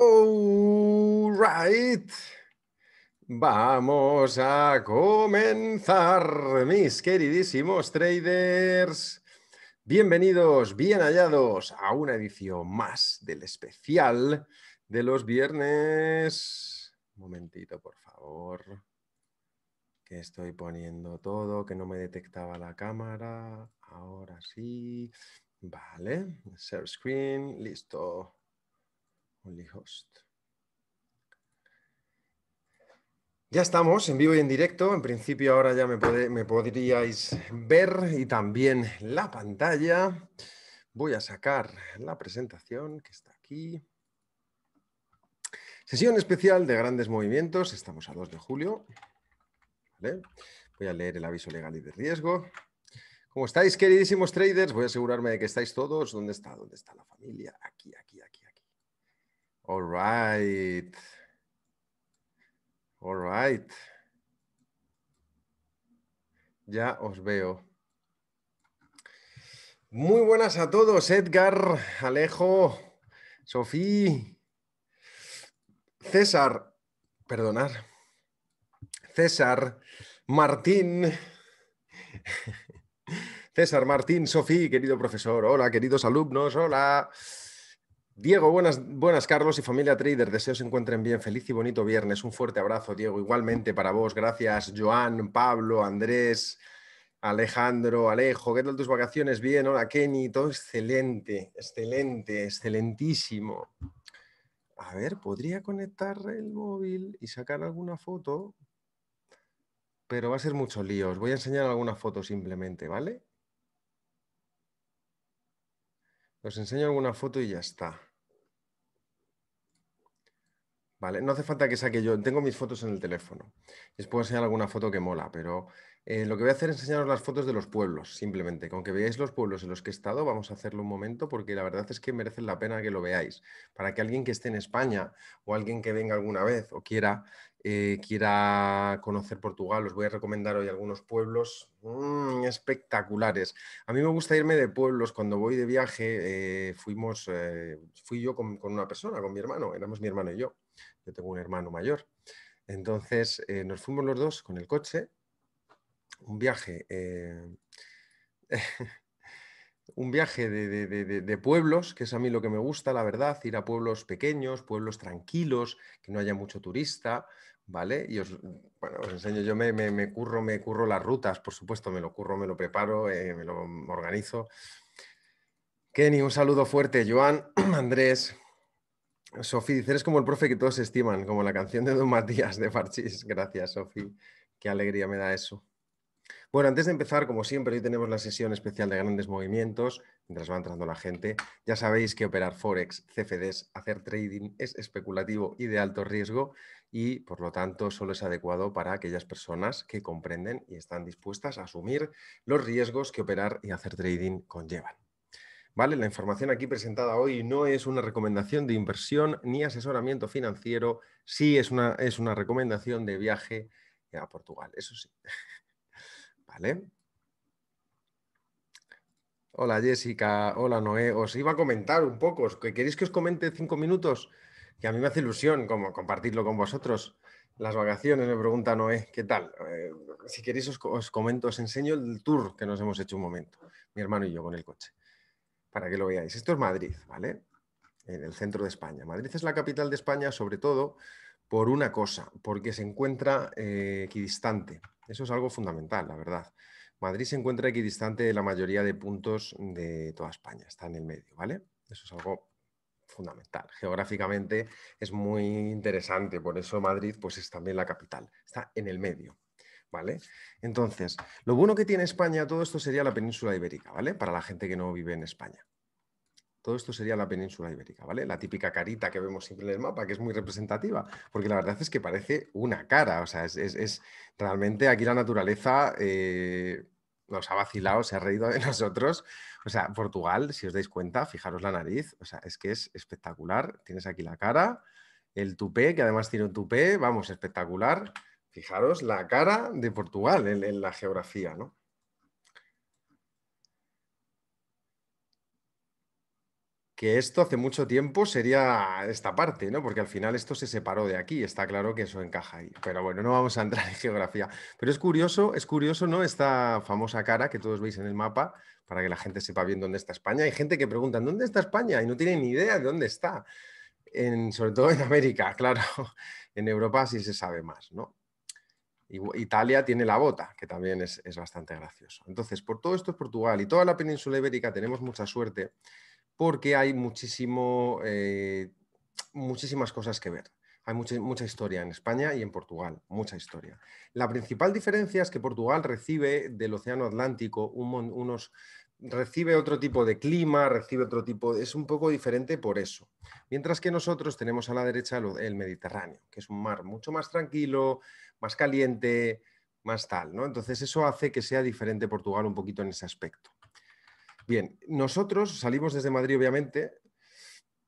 All right. Vamos a comenzar, mis queridísimos traders. Bienvenidos, bien hallados a una edición más del especial de los viernes. Un momentito, por favor. Que estoy poniendo todo, que no me detectaba la cámara. Ahora sí. Vale, share screen, listo host. Ya estamos en vivo y en directo. En principio ahora ya me, podríais ver y también la pantalla. Voy a sacar la presentación que está aquí. Sesión especial de grandes movimientos. Estamos a 2 de julio. Voy a leer el aviso legal y de riesgo. ¿Cómo estáis, queridísimos traders? Voy a asegurarme de que estáis todos. ¿Dónde está? ¿Dónde está la familia? Aquí, aquí, aquí. All right. All right. Ya os veo. Muy buenas a todos, Edgar, Alejo, Sofía, César, perdonad, César, Martín, César, Martín, Sofía, querido profesor, hola, queridos alumnos, hola. Diego, buenas, buenas Carlos y familia Trader. Deseo se encuentren bien. Feliz y bonito viernes. Un fuerte abrazo, Diego. Igualmente para vos. Gracias, Joan, Pablo, Andrés, Alejandro, Alejo. ¿Qué tal tus vacaciones? Bien, hola Kenny. Todo excelente, excelente, excelentísimo. A ver, podría conectar el móvil y sacar alguna foto, pero va a ser mucho lío. Os voy a enseñar alguna foto simplemente, ¿vale? Os enseño alguna foto y ya está. No hace falta que saque yo, tengo mis fotos en el teléfono. Les puedo enseñar alguna foto que mola, pero eh, lo que voy a hacer es enseñaros las fotos de los pueblos, simplemente. Con que veáis los pueblos en los que he estado, vamos a hacerlo un momento porque la verdad es que merecen la pena que lo veáis. Para que alguien que esté en España o alguien que venga alguna vez o quiera, eh, quiera conocer Portugal, os voy a recomendar hoy algunos pueblos mm, espectaculares. A mí me gusta irme de pueblos. Cuando voy de viaje, eh, fuimos, fui yo con una persona, con mi hermano, éramos mi hermano y yo yo tengo un hermano mayor. Entonces eh, nos fuimos los dos con el coche, un viaje, eh, un viaje de, pueblos, que es a mí lo que me gusta, la verdad, ir a pueblos pequeños, pueblos tranquilos, que no haya mucho turista, ¿vale? Y os, enseño, yo me, curro, me curro las rutas, por supuesto, me lo curro, me lo preparo, eh, me lo organizo. Kenny, un saludo fuerte, Joan, Andrés, Sofi, dices eres como el profe que todos estiman, como la canción de Don Matías de Farchis. Gracias, Sofi. Qué alegría me da eso. Bueno, antes de empezar, como siempre, hoy tenemos la sesión especial de grandes movimientos, mientras va entrando la gente. Ya sabéis que operar Forex, CFDs, hacer trading es especulativo y de alto riesgo y, por lo tanto, solo es adecuado para aquellas personas que comprenden y están dispuestas a asumir los riesgos que operar y hacer trading conllevan. La información aquí presentada hoy no es una recomendación de inversión ni asesoramiento financiero, sí es una, es una recomendación de viaje a Portugal, eso sí. ¿Vale? Hola Jessica, hola Noé, os iba a comentar un poco, ¿queréis que os comente cinco minutos? Que a mí me hace ilusión como compartirlo con vosotros. Las vacaciones, me pregunta Noé, ¿qué tal? Eh, si queréis os comento, os enseño el tour que nos hemos hecho un momento, mi hermano y yo con el coche para que lo veáis. Esto es Madrid, ¿vale? En el centro de España. Madrid es la capital de España, sobre todo por una cosa, porque se encuentra eh, equidistante. Eso es algo fundamental, la verdad. Madrid se encuentra equidistante de la mayoría de puntos de toda España, está en el medio, ¿vale? Eso es algo fundamental. Geográficamente es muy interesante, por eso Madrid pues, es también la capital, está en el medio. ¿vale? Entonces, lo bueno que tiene España, todo esto sería la península ibérica, ¿vale? Para la gente que no vive en España. Todo esto sería la península ibérica, ¿vale? La típica carita que vemos siempre en el mapa, que es muy representativa, porque la verdad es que parece una cara, o sea, es, realmente aquí la naturaleza eh, nos ha vacilado, se ha reído de nosotros. O sea, Portugal, si os dais cuenta, fijaros la nariz, o sea, es que es espectacular. Tienes aquí la cara, el tupé, que además tiene un tupé, vamos, espectacular. Fijaros la cara de Portugal en, la geografía, ¿no? que esto hace mucho tiempo sería esta parte, ¿no? Porque al final esto se separó de aquí, está claro que eso encaja ahí. Pero bueno, no vamos a entrar en geografía. Pero es curioso, es curioso, ¿no? Esta famosa cara que todos veis en el mapa, para que la gente sepa bien dónde está España. Hay gente que pregunta, ¿dónde está España? Y no tienen ni idea de dónde está. sobre todo en América, claro. En Europa sí se sabe más, ¿no? Italia tiene la bota, que también es, bastante gracioso. Entonces, por todo esto es Portugal y toda la península ibérica tenemos mucha suerte porque hay muchísimo, eh, muchísimas cosas que ver. Hay mucha, mucha, historia en España y en Portugal, mucha historia. La principal diferencia es que Portugal recibe del Océano Atlántico unos recibe otro tipo de clima, recibe otro tipo, es un poco diferente por eso. Mientras que nosotros tenemos a la derecha el Mediterráneo, que es un mar mucho más tranquilo, más caliente, más tal, Entonces eso hace que sea diferente Portugal un poquito en ese aspecto. Bien, nosotros salimos desde Madrid, obviamente,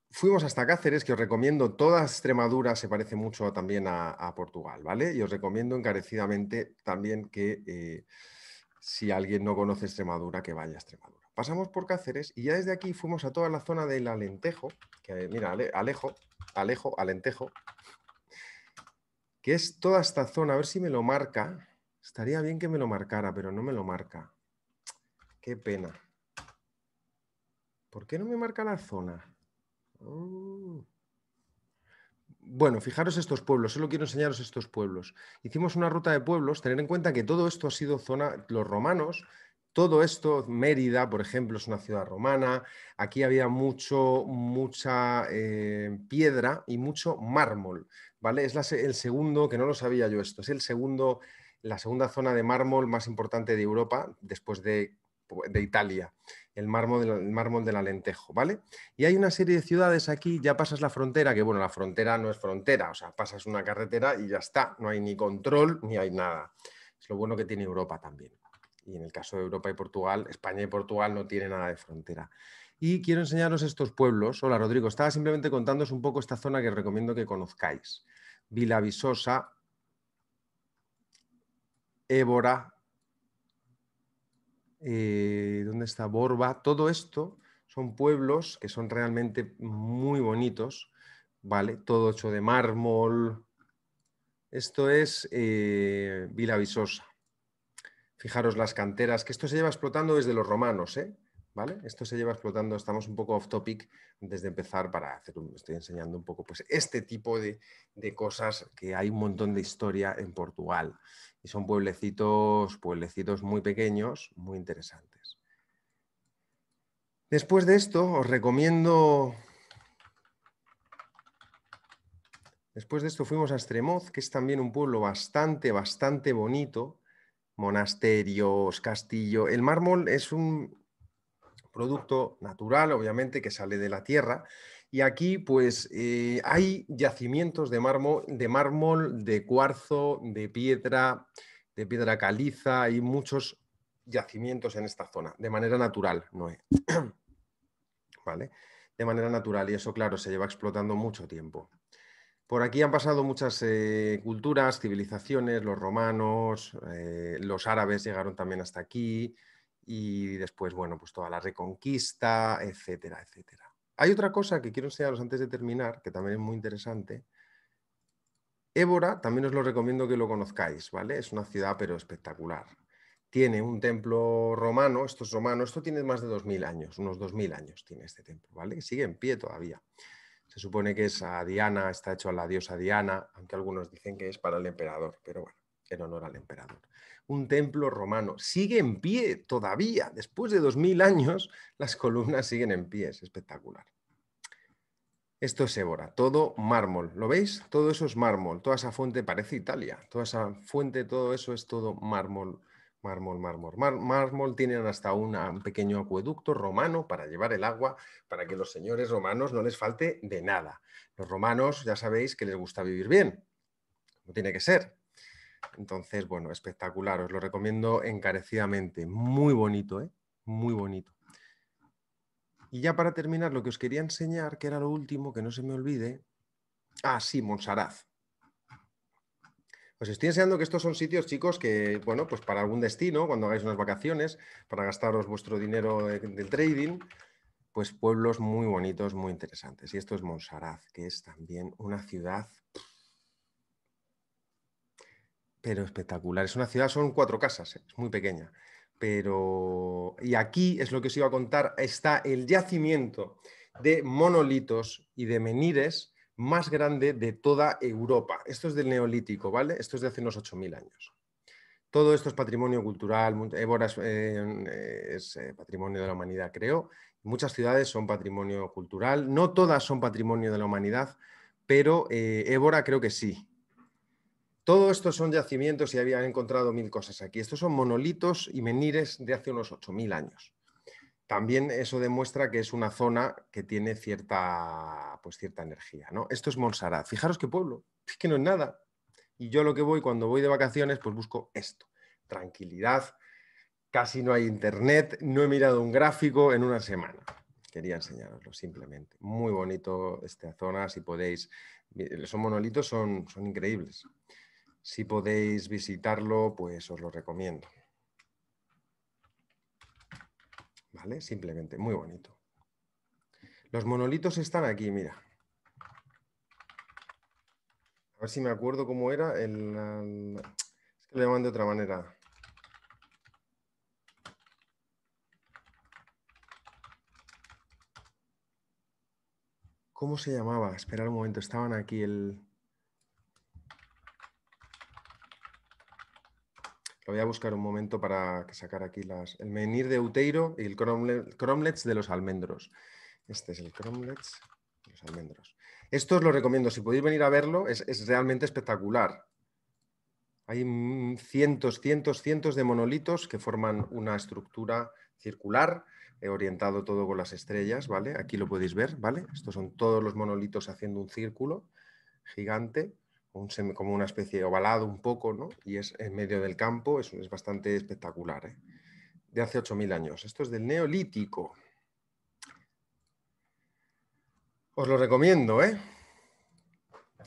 fuimos hasta Cáceres, que os recomiendo, toda Extremadura se parece mucho también a, Portugal, ¿vale? Y os recomiendo encarecidamente también que... Eh, si alguien no conoce Extremadura, que vaya a Extremadura. Pasamos por Cáceres y ya desde aquí fuimos a toda la zona del Alentejo, que mira, Alejo, Alejo, Alentejo, que es toda esta zona, a ver si me lo marca. Estaría bien que me lo marcara, pero no me lo marca. Qué pena. ¿Por qué no me marca la zona? Uh bueno, fijaros estos pueblos, solo quiero enseñaros estos pueblos. Hicimos una ruta de pueblos, tener en cuenta que todo esto ha sido zona, los romanos, todo esto, Mérida, por ejemplo, es una ciudad romana, aquí había mucho, mucha eh, piedra y mucho mármol, ¿vale? Es el segundo, que no lo sabía yo esto, es el segundo, la segunda zona de mármol más importante de Europa después de, de Italia el mármol, el mármol del Alentejo, ¿vale? Y hay una serie de ciudades aquí, ya pasas la frontera, que bueno, la frontera no es frontera, o sea, pasas una carretera y ya está, no hay ni control ni hay nada. Es lo bueno que tiene Europa también. Y en el caso de Europa y Portugal, España y Portugal no tiene nada de frontera. Y quiero enseñaros estos pueblos. Hola Rodrigo, estaba simplemente contándos un poco esta zona que recomiendo que conozcáis. Vila Visosa, Évora, eh, ¿dónde está Borba? Todo esto son pueblos que son realmente muy bonitos, ¿vale? Todo hecho de mármol. Esto es eh, Vila Visosa. Fijaros las canteras, que esto se lleva explotando desde los romanos, ¿eh? ¿Vale? Esto se lleva explotando, estamos un poco off topic desde empezar para hacer, un, estoy enseñando un poco pues este tipo de cosas que hay un montón de historia en Portugal y son pueblecitos, pueblecitos muy pequeños, muy interesantes. Después de esto, os recomiendo... Después de esto fuimos a Estremoz, que es también un pueblo bastante, bastante bonito. Monasterios, castillo. El mármol es un producto natural, obviamente, que sale de la tierra, y aquí, pues, eh, hay yacimientos de mármol, de mármol, de cuarzo, de piedra, de piedra caliza, hay muchos yacimientos en esta zona, de manera natural, no ¿Vale? De manera natural, y eso, claro, se lleva explotando mucho tiempo. Por aquí han pasado muchas eh, culturas, civilizaciones, los romanos, eh, los árabes llegaron también hasta aquí, y después, bueno, pues toda la reconquista, etcétera, etcétera. Hay otra cosa que quiero enseñaros antes de terminar, que también es muy interesante. Évora, también os lo recomiendo que lo conozcáis, ¿vale? Es una ciudad pero espectacular. Tiene un templo romano, esto es romano, esto tiene más de 2.000 años, unos 2.000 años tiene este templo, ¿vale? Que sigue en pie todavía. Se supone que es a Diana, está hecho a la diosa Diana, aunque algunos dicen que es para el emperador, pero bueno en honor al emperador. Un templo romano sigue en pie todavía. Después de dos 2000 años, las columnas siguen en pie. Es espectacular. Esto es Évora, todo mármol. ¿Lo veis? Todo eso es mármol. Toda esa fuente parece Italia. Toda esa fuente, todo eso es todo mármol, mármol, mármol. mármol tienen hasta un pequeño acueducto romano para llevar el agua, para que los señores romanos no les falte de nada. Los romanos, ya sabéis que les gusta vivir bien. No tiene que ser. Entonces, bueno, espectacular, os lo recomiendo encarecidamente. Muy bonito, ¿eh? Muy bonito. Y ya para terminar, lo que os quería enseñar, que era lo último, que no se me olvide. Ah, sí, Monsaraz. Os estoy enseñando que estos son sitios, chicos, que, bueno, pues para algún destino, cuando hagáis unas vacaciones, para gastaros vuestro dinero del trading, pues pueblos muy bonitos, muy interesantes. Y esto es Monsaraz, que es también una ciudad pero espectacular. Es una ciudad, son cuatro casas, ¿eh? es muy pequeña. Pero, y aquí es lo que os iba a contar, está el yacimiento de monolitos y de menires más grande de toda Europa. Esto es del Neolítico, ¿vale? Esto es de hace unos 8.000 años. Todo esto es patrimonio cultural, Ébora eh, es, eh, patrimonio de la humanidad, creo. Muchas ciudades son patrimonio cultural, no todas son patrimonio de la humanidad, pero Ébora Évora creo que sí. Todo esto son yacimientos y habían encontrado mil cosas aquí. Estos son monolitos y menires de hace unos 8.000 años. También eso demuestra que es una zona que tiene cierta, pues cierta energía. ¿no? Esto es Monsarat. Fijaros qué pueblo, es que no es nada. Y yo lo que voy cuando voy de vacaciones, pues busco esto. Tranquilidad, casi no hay internet, no he mirado un gráfico en una semana. Quería enseñaroslo simplemente. Muy bonito esta zona, si podéis. son monolitos son increíbles. Si podéis visitarlo, pues os lo recomiendo. ¿Vale? Simplemente, muy bonito. Los monolitos están aquí, mira. A ver si me acuerdo cómo era. El, es que lo llaman de otra manera. ¿Cómo se llamaba? Esperar un momento, estaban aquí el... voy a buscar un momento para sacar aquí el menir de Uteiro y el cromlet, cromlets de los almendros. Este es el cromlets de los almendros. Esto os lo recomiendo, si podéis venir a verlo, es, realmente espectacular. Hay cientos, cientos, cientos de monolitos que forman una estructura circular, he eh, orientado todo con las estrellas, ¿vale? Aquí lo podéis ver, ¿vale? Estos son todos los monolitos haciendo un círculo gigante como una especie ovalado un poco, ¿no? Y es en medio del campo, es, es bastante espectacular, ¿eh? De hace 8.000 años. Esto es del Neolítico. Os lo recomiendo, ¿eh?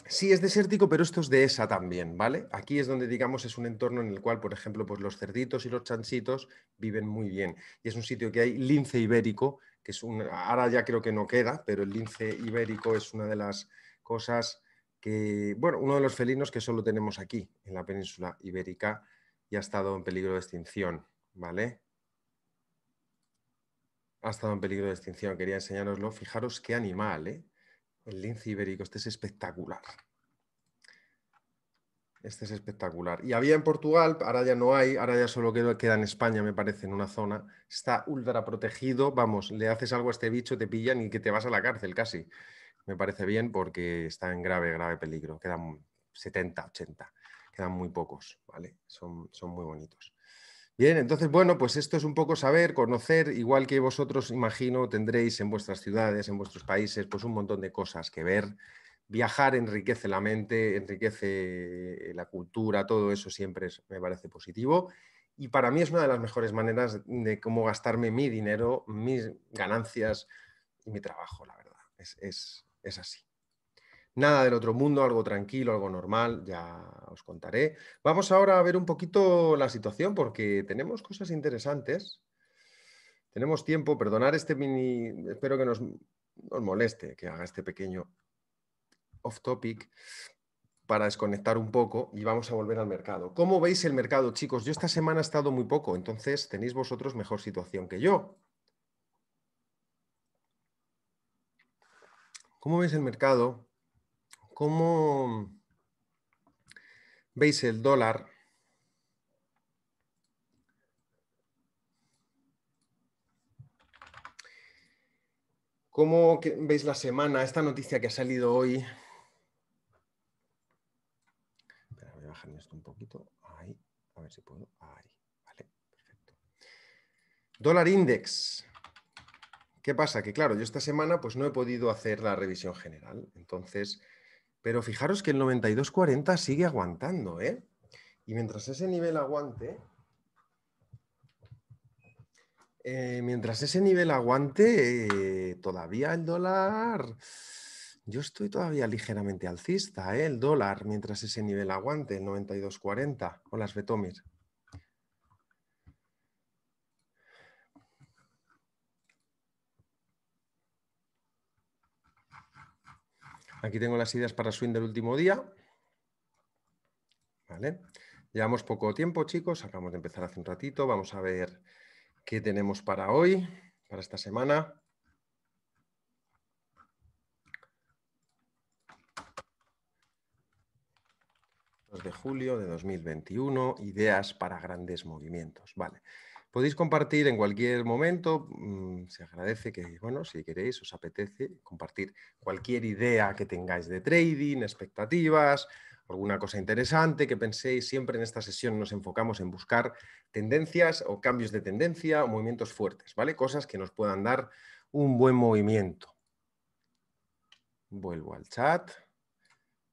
Sí, es desértico, pero esto es de esa también, ¿vale? Aquí es donde, digamos, es un entorno en el cual, por ejemplo, pues los cerditos y los chanchitos viven muy bien. Y es un sitio que hay lince ibérico, que es un... Ahora ya creo que no queda, pero el lince ibérico es una de las cosas que, bueno, uno de los felinos que solo tenemos aquí, en la península ibérica, y ha estado en peligro de extinción, ¿vale? Ha estado en peligro de extinción, quería enseñároslo. Fijaros qué animal, ¿eh? El lince ibérico, este es espectacular. Este es espectacular. Y había en Portugal, ahora ya no hay, ahora ya solo queda en España, me parece, en una zona. Está ultra protegido, vamos, le haces algo a este bicho, te pillan y que te vas a la cárcel casi me parece bien porque está en grave, grave peligro. Quedan 70, 80, quedan muy pocos, ¿vale? Son, son muy bonitos. Bien, entonces, bueno, pues esto es un poco saber, conocer, igual que vosotros, imagino, tendréis en vuestras ciudades, en vuestros países, pues un montón de cosas que ver. Viajar enriquece la mente, enriquece eh, la cultura, todo eso siempre me parece positivo. Y para mí es una de las mejores maneras de cómo gastarme mi dinero, mis ganancias y mi trabajo, la verdad. es, es así. Nada del otro mundo, algo tranquilo, algo normal, ya os contaré. Vamos ahora a ver un poquito la situación porque tenemos cosas interesantes. Tenemos tiempo, perdonar este mini, espero que nos, nos moleste que haga este pequeño off topic para desconectar un poco y vamos a volver al mercado. ¿Cómo veis el mercado, chicos? Yo esta semana he estado muy poco, entonces tenéis vosotros mejor situación que yo. ¿Cómo veis el mercado? ¿Cómo veis el dólar? ¿Cómo veis la semana? Esta noticia que ha salido hoy. Espera, voy a bajar esto un poquito. Ahí, a ver si puedo. Ahí, vale, perfecto. Dólar index. ¿Qué pasa? Que claro, yo esta semana pues no he podido hacer la revisión general. Entonces, pero fijaros que el 9240 sigue aguantando, ¿eh? Y mientras ese nivel aguante, eh, mientras ese nivel aguante, eh, todavía el dólar, yo estoy todavía ligeramente alcista, ¿eh? El dólar, mientras ese nivel aguante, el 9240. las Svetomir. Aquí tengo las ideas para swing del último día. ¿Vale? Llevamos poco tiempo, chicos. Acabamos de empezar hace un ratito. Vamos a ver qué tenemos para hoy, para esta semana. de julio de 2021, ideas para grandes movimientos. Vale. Podéis compartir en cualquier momento, mm, se agradece que, bueno, si queréis, os apetece compartir cualquier idea que tengáis de trading, expectativas, alguna cosa interesante que penséis. Siempre en esta sesión nos enfocamos en buscar tendencias o cambios de tendencia o movimientos fuertes, ¿vale? Cosas que nos puedan dar un buen movimiento. Vuelvo al chat.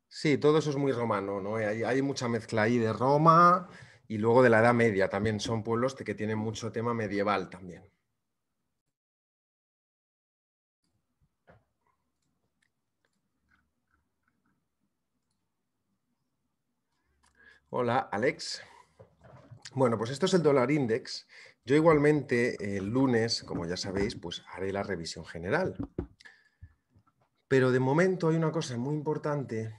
Sí, todo eso es muy romano, ¿no? Hay, hay mucha mezcla ahí de Roma, y luego de la Edad Media también son pueblos que tienen mucho tema medieval también. Hola, Alex. Bueno, pues esto es el dólar index. Yo igualmente el lunes, como ya sabéis, pues haré la revisión general. Pero de momento hay una cosa muy importante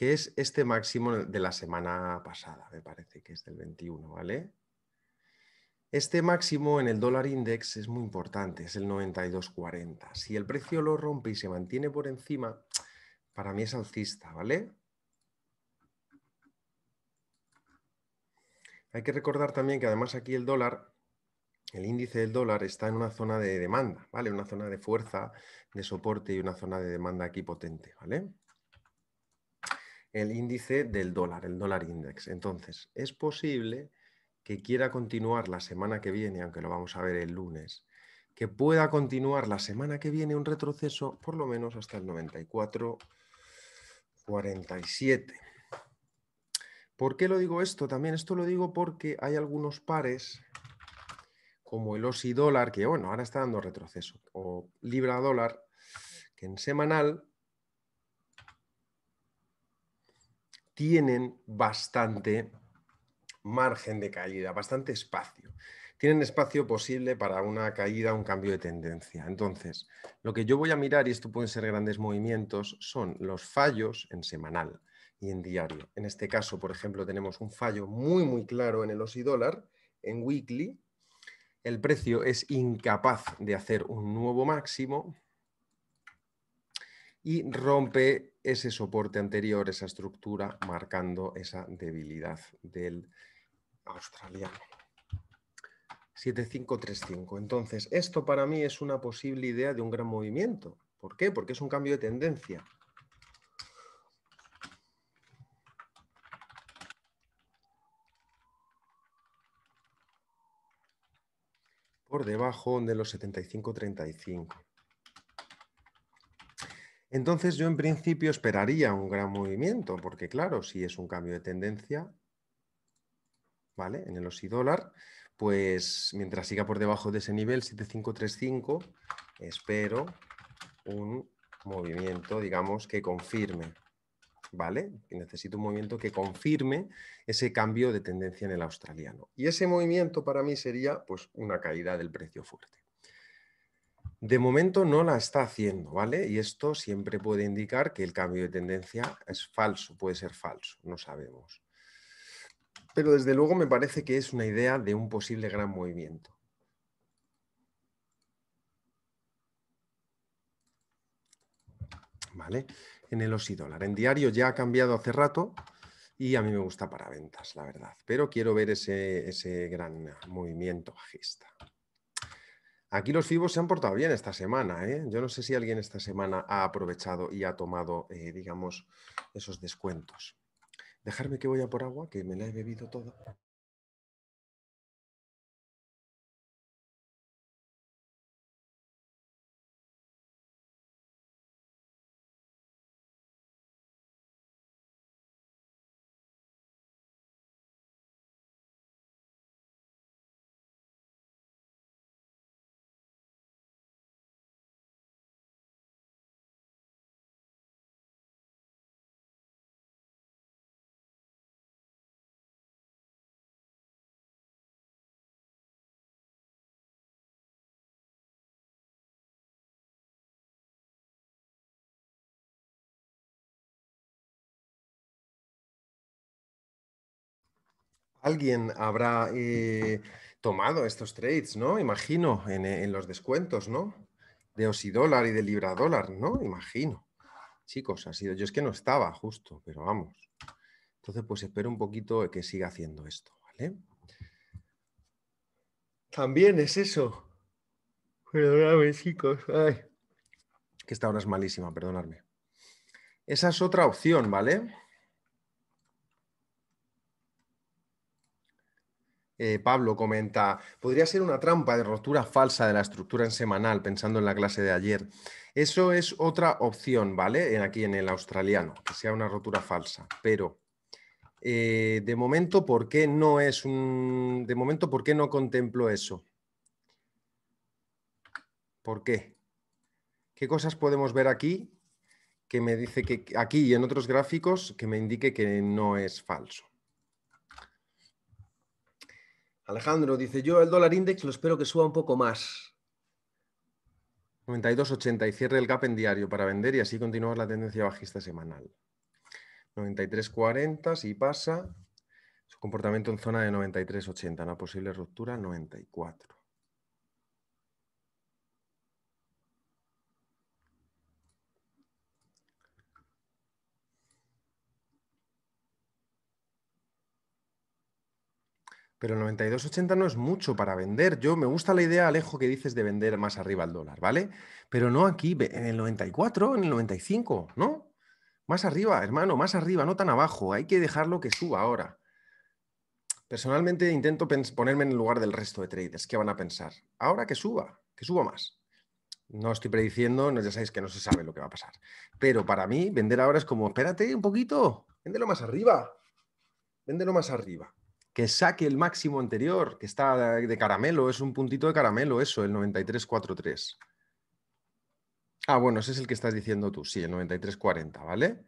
que es este máximo de la semana pasada, me parece que es del 21, ¿vale? Este máximo en el dólar index es muy importante, es el 92.40. Si el precio lo rompe y se mantiene por encima, para mí es alcista, ¿vale? Hay que recordar también que además aquí el dólar, el índice del dólar está en una zona de demanda, ¿vale? Una zona de fuerza, de soporte y una zona de demanda aquí potente, ¿vale? el índice del dólar, el dólar index. Entonces, es posible que quiera continuar la semana que viene, aunque lo vamos a ver el lunes, que pueda continuar la semana que viene un retroceso por lo menos hasta el 94-47. ¿Por qué lo digo esto? También esto lo digo porque hay algunos pares como el OSI dólar, que bueno, ahora está dando retroceso, o libra dólar, que en semanal tienen bastante margen de caída, bastante espacio. Tienen espacio posible para una caída, un cambio de tendencia. Entonces, lo que yo voy a mirar, y esto pueden ser grandes movimientos, son los fallos en semanal y en diario. En este caso, por ejemplo, tenemos un fallo muy, muy claro en el OSI dólar, en weekly. El precio es incapaz de hacer un nuevo máximo y rompe ese soporte anterior, esa estructura, marcando esa debilidad del australiano. 7535. Entonces, esto para mí es una posible idea de un gran movimiento. ¿Por qué? Porque es un cambio de tendencia. Por debajo de los 7535. Entonces yo en principio esperaría un gran movimiento, porque claro, si es un cambio de tendencia, ¿vale? En el OSI dólar, pues mientras siga por debajo de ese nivel 7535, espero un movimiento, digamos, que confirme, ¿vale? necesito un movimiento que confirme ese cambio de tendencia en el australiano. Y ese movimiento para mí sería pues una caída del precio fuerte. De momento no la está haciendo, ¿vale? Y esto siempre puede indicar que el cambio de tendencia es falso, puede ser falso, no sabemos. Pero desde luego me parece que es una idea de un posible gran movimiento. ¿Vale? En el OSI dólar. En diario ya ha cambiado hace rato y a mí me gusta para ventas, la verdad. Pero quiero ver ese, ese gran movimiento bajista. Aquí los FIBOs se han portado bien esta semana. ¿eh? Yo no sé si alguien esta semana ha aprovechado y ha tomado, eh, digamos, esos descuentos. Dejarme que voy a por agua, que me la he bebido toda. Alguien habrá eh, tomado estos trades, ¿no? Imagino, en, eh, los descuentos, ¿no? De dólar y de libra dólar, ¿no? Imagino. Chicos, ha sido. Yo es que no estaba justo, pero vamos. Entonces, pues espero un poquito que siga haciendo esto, ¿vale? También es eso. Perdonadme, chicos. Ay. Que esta hora es malísima, perdonadme. Esa es otra opción, ¿vale? Eh, Pablo comenta, podría ser una trampa de rotura falsa de la estructura en semanal, pensando en la clase de ayer. Eso es otra opción, ¿vale? aquí en el australiano, que sea una rotura falsa. Pero, eh, de momento, ¿por qué no es un... De momento, ¿por qué no contemplo eso? ¿Por qué? ¿Qué cosas podemos ver aquí que me dice que aquí y en otros gráficos que me indique que no es falso? Alejandro dice, yo el dólar index lo espero que suba un poco más. 92.80 y cierre el gap en diario para vender y así continuar la tendencia bajista semanal. 93.40 si pasa. Su comportamiento en zona de 93.80, una posible ruptura 94. Pero el 92.80 no es mucho para vender. Yo me gusta la idea, Alejo, que dices de vender más arriba el dólar, ¿vale? Pero no aquí, en el 94, en el 95, ¿no? Más arriba, hermano, más arriba, no tan abajo. Hay que dejarlo que suba ahora. Personalmente intento ponerme en el lugar del resto de traders. ¿Qué van a pensar? Ahora que suba, que suba más. No estoy prediciendo, ya sabéis que no se sabe lo que va a pasar. Pero para mí, vender ahora es como, espérate un poquito, véndelo más arriba. Véndelo más arriba saque el máximo anterior, que está de caramelo, es un puntito de caramelo eso, el 9343. Ah, bueno, ese es el que estás diciendo tú, sí, el 9340, ¿vale?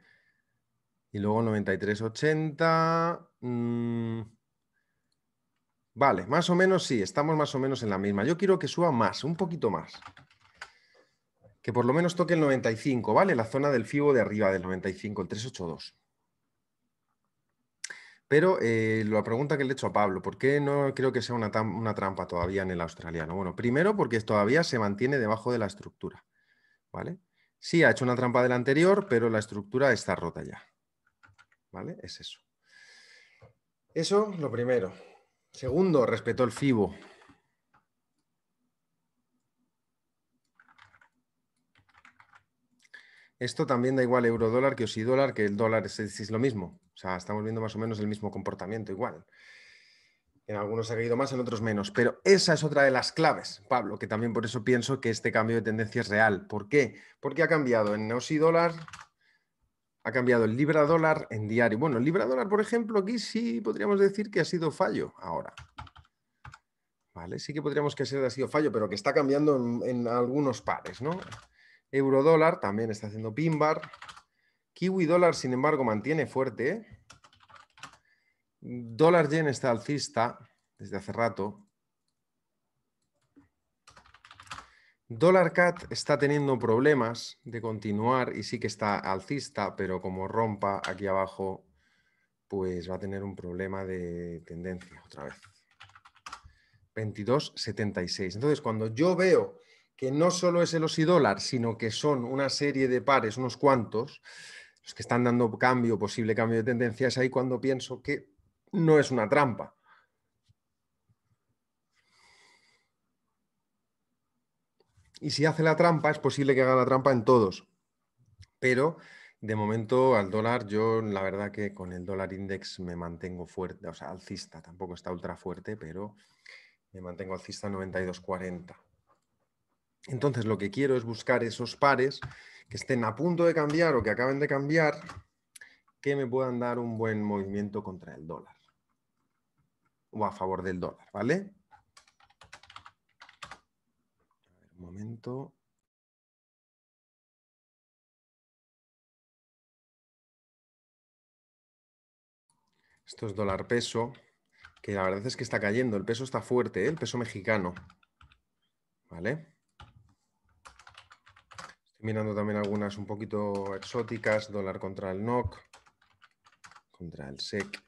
Y luego 9380. Mm, vale, más o menos sí, estamos más o menos en la misma. Yo quiero que suba más, un poquito más. Que por lo menos toque el 95, ¿vale? La zona del FIBO de arriba del 95, el 382. Pero eh, la pregunta que le he hecho a Pablo, ¿por qué no creo que sea una, trampa todavía en el australiano? Bueno, primero porque todavía se mantiene debajo de la estructura, ¿vale? Sí, ha hecho una trampa del anterior, pero la estructura está rota ya, ¿vale? Es eso. Eso, lo primero. Segundo, respetó el FIBO. Esto también da igual euro dólar que osi dólar, que el dólar es, es, lo mismo. O sea, estamos viendo más o menos el mismo comportamiento igual. En algunos ha caído más, en otros menos. Pero esa es otra de las claves, Pablo, que también por eso pienso que este cambio de tendencia es real. ¿Por qué? Porque ha cambiado en osi dólar, ha cambiado el libra dólar en diario. Bueno, el libra dólar, por ejemplo, aquí sí podríamos decir que ha sido fallo ahora. ¿Vale? Sí que podríamos que ha sido fallo, pero que está cambiando en, en algunos pares, ¿no? Eurodólar también está haciendo pinbar. Kiwi dólar, sin embargo, mantiene fuerte. Dólar yen está alcista desde hace rato. Dólar CAT está teniendo problemas de continuar y sí que está alcista, pero como rompa aquí abajo, pues va a tener un problema de tendencia otra vez. 22,76. Entonces, cuando yo veo que no solo es el OSI dólar, sino que son una serie de pares, unos cuantos, los que están dando cambio, posible cambio de tendencia, es ahí cuando pienso que no es una trampa. Y si hace la trampa, es posible que haga la trampa en todos. Pero de momento al dólar, yo la verdad que con el dólar index me mantengo fuerte, o sea, alcista, tampoco está ultra fuerte, pero me mantengo alcista 92.40. Entonces lo que quiero es buscar esos pares que estén a punto de cambiar o que acaben de cambiar, que me puedan dar un buen movimiento contra el dólar o a favor del dólar, ¿vale? un momento. Esto es dólar peso, que la verdad es que está cayendo. El peso está fuerte, ¿eh? el peso mexicano. ¿Vale? mirando también algunas un poquito exóticas, dólar contra el NOC, contra el SEC,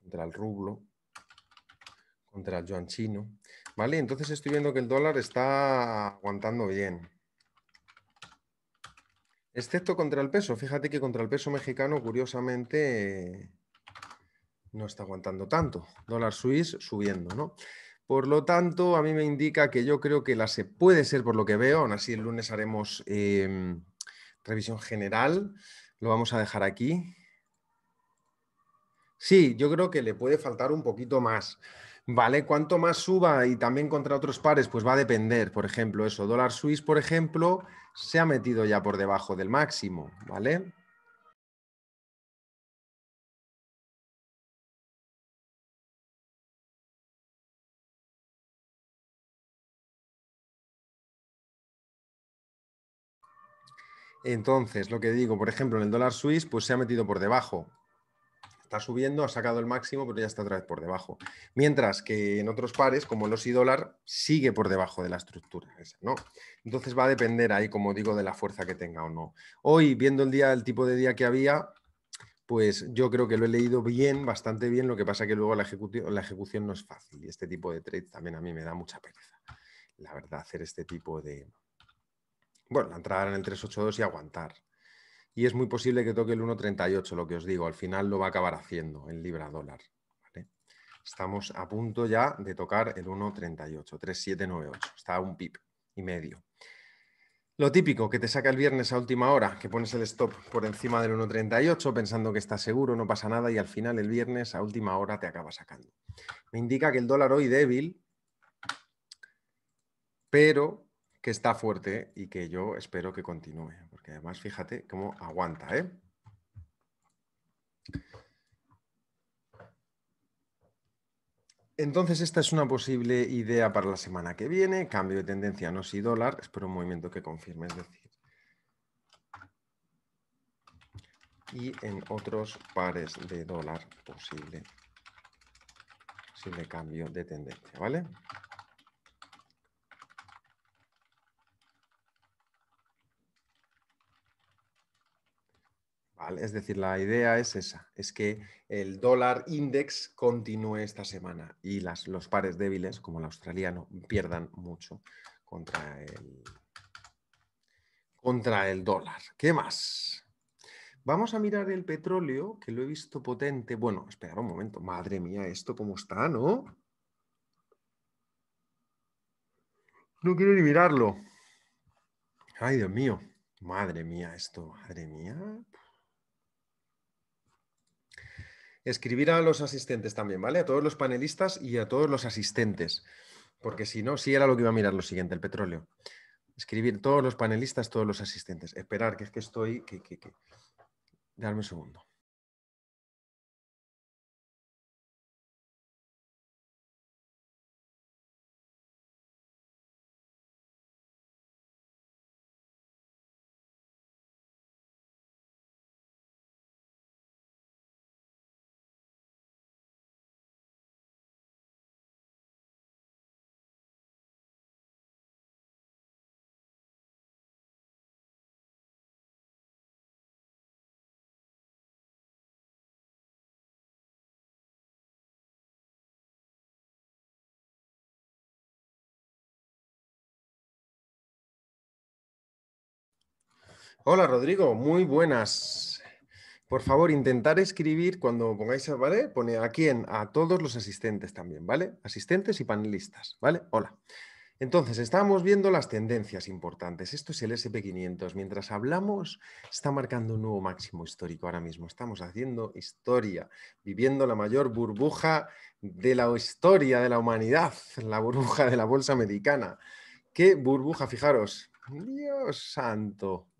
contra el rublo, contra el yuan chino. ¿Vale? Entonces estoy viendo que el dólar está aguantando bien. Excepto contra el peso. Fíjate que contra el peso mexicano, curiosamente, no está aguantando tanto. Dólar suizo subiendo, ¿no? Por lo tanto, a mí me indica que yo creo que la se puede ser por lo que veo, aún así el lunes haremos em, revisión general, lo vamos a dejar aquí. Sí, yo creo que le puede faltar un poquito más. ¿Vale? Cuanto más suba y también contra otros pares, pues va a depender. Por ejemplo, eso, dólar suizo, por ejemplo, se ha metido ya por debajo del máximo, ¿vale? Entonces, lo que digo, por ejemplo, en el dólar suizo, pues se ha metido por debajo. Está subiendo, ha sacado el máximo, pero ya está otra vez por debajo. Mientras que en otros pares, como el y dólar, sigue por debajo de la estructura ¿no? Entonces va a depender ahí, como digo, de la fuerza que tenga o no. Hoy, viendo el día, el tipo de día que había, pues yo creo que lo he leído bien, bastante bien, lo que pasa que luego la, ejecución, la ejecución no es fácil y este tipo de trades también a mí me da mucha pereza, la verdad, hacer este tipo de, bueno, entrar en el 382 y aguantar. Y es muy posible que toque el 1.38, lo que os digo. Al final lo va a acabar haciendo el libra dólar. Estamos a punto ya de tocar el 1.38, 3798. Está a un pip y medio. Lo típico, que te saca el viernes a última hora, que pones el stop por encima del 1.38 pensando que está seguro, no pasa nada y al final el viernes a última hora te acaba sacando. Me indica que el dólar hoy débil, pero que está fuerte y que yo espero que continúe, porque además fíjate cómo aguanta, ¿eh? Entonces, esta es una posible idea para la semana que viene. Cambio de tendencia, no si dólar. Espero un movimiento que confirme, es decir. Y en otros pares de dólar posible, posible cambio de tendencia, ¿vale? Es decir, la idea es esa, es que el dólar index continúe esta semana y las, los pares débiles, como el australiano, pierdan mucho contra el, contra el dólar. ¿Qué más? Vamos a mirar el petróleo, que lo he visto potente. Bueno, esperar un momento. Madre mía, esto cómo está, ¿no? No quiero ni mirarlo. Ay, Dios mío. Madre mía, esto, madre mía. escribir a los asistentes también, ¿vale? A todos los panelistas y a todos los asistentes, porque si no, sí era lo que iba a mirar lo siguiente, el petróleo. Escribir todos los panelistas, todos los asistentes. Esperar, que es que estoy... Que, Darme un segundo. Hola Rodrigo, muy buenas. Por favor, intentar escribir cuando pongáis, ¿vale? Pone a quién, a todos los asistentes también, ¿vale? Asistentes y panelistas, ¿vale? Hola. Entonces, estamos viendo las tendencias importantes. Esto es el SP500. Mientras hablamos, está marcando un nuevo máximo histórico ahora mismo. Estamos haciendo historia, viviendo la mayor burbuja de la historia de la humanidad, la burbuja de la bolsa americana. ¿Qué burbuja? Fijaros, Dios santo.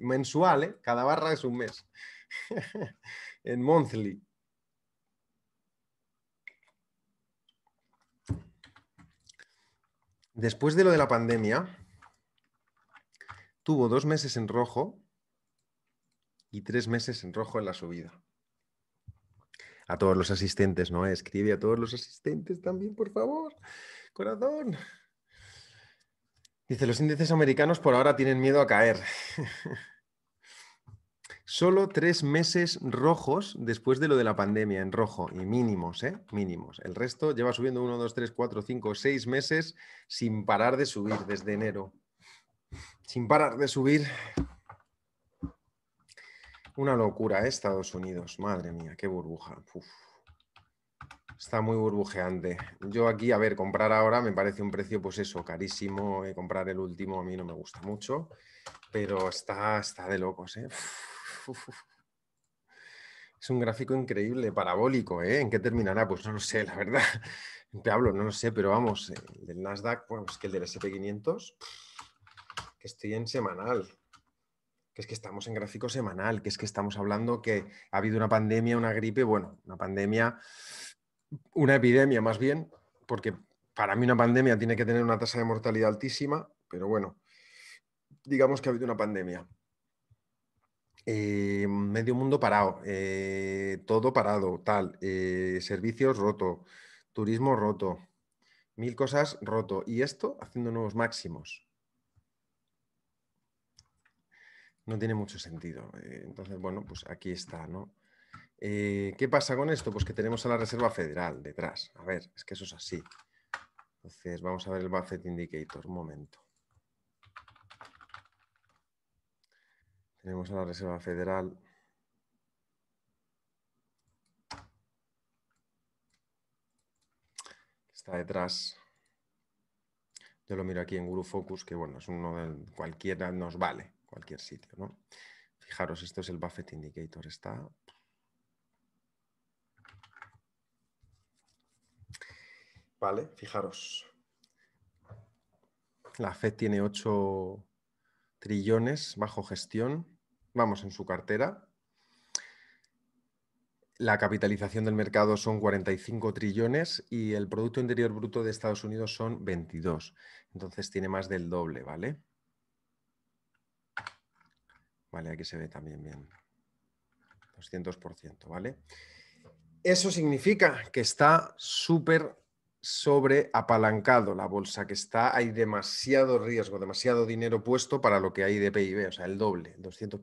Mensual, ¿eh? Cada barra es un mes. en monthly. Después de lo de la pandemia, tuvo dos meses en rojo y tres meses en rojo en la subida. A todos los asistentes, ¿no? Escribe a todos los asistentes también, por favor. Corazón. Dice, los índices americanos por ahora tienen miedo a caer. Solo tres meses rojos después de lo de la pandemia, en rojo, y mínimos, ¿eh? Mínimos. El resto lleva subiendo uno, dos, tres, cuatro, cinco, seis meses sin parar de subir desde enero. Sin parar de subir. Una locura, ¿eh? Estados Unidos. Madre mía, qué burbuja. Está muy burbujeante. Yo aquí, a ver, comprar ahora me parece un precio, pues eso, carísimo. Eh, comprar el último a mí no me gusta mucho, pero está, está de locos, ¿eh? Es un gráfico increíble, parabólico, ¿eh? ¿En qué terminará? Pues no lo sé, la verdad. Te hablo, no lo sé, pero vamos, eh, el del Nasdaq, bueno, es que el del SP500, que estoy en semanal, que es que estamos en gráfico semanal, que es que estamos hablando que ha habido una pandemia, una gripe, bueno, una pandemia una epidemia más bien, porque para mí una pandemia tiene que tener una tasa de mortalidad altísima, pero bueno, digamos que ha habido una pandemia. Eh, medio mundo parado, eh, todo parado, tal, eh, servicios roto, turismo roto, mil cosas roto. Y esto haciendo nuevos máximos. No tiene mucho sentido. entonces, bueno, pues aquí está, ¿no? Eh, ¿Qué pasa con esto? Pues que tenemos a la Reserva Federal detrás. A ver, es que eso es así. Entonces, vamos a ver el Buffett Indicator. Un momento. Tenemos a la Reserva Federal. Está detrás. Yo lo miro aquí en Guru Focus, que bueno, es uno de cualquiera, nos vale, cualquier sitio, ¿no? Fijaros, esto es el Buffett Indicator. Está ¿Vale? Fijaros. La FED tiene 8 trillones bajo gestión, vamos, en su cartera. La capitalización del mercado son 45 trillones y el Producto Interior Bruto de Estados Unidos son 22. Entonces tiene más del doble, ¿vale? Vale, aquí se ve también bien. 200%, ¿vale? Eso significa que está súper sobre apalancado la bolsa, que está, hay demasiado riesgo, demasiado dinero puesto para lo que hay de PIB, o sea, el doble, 200%,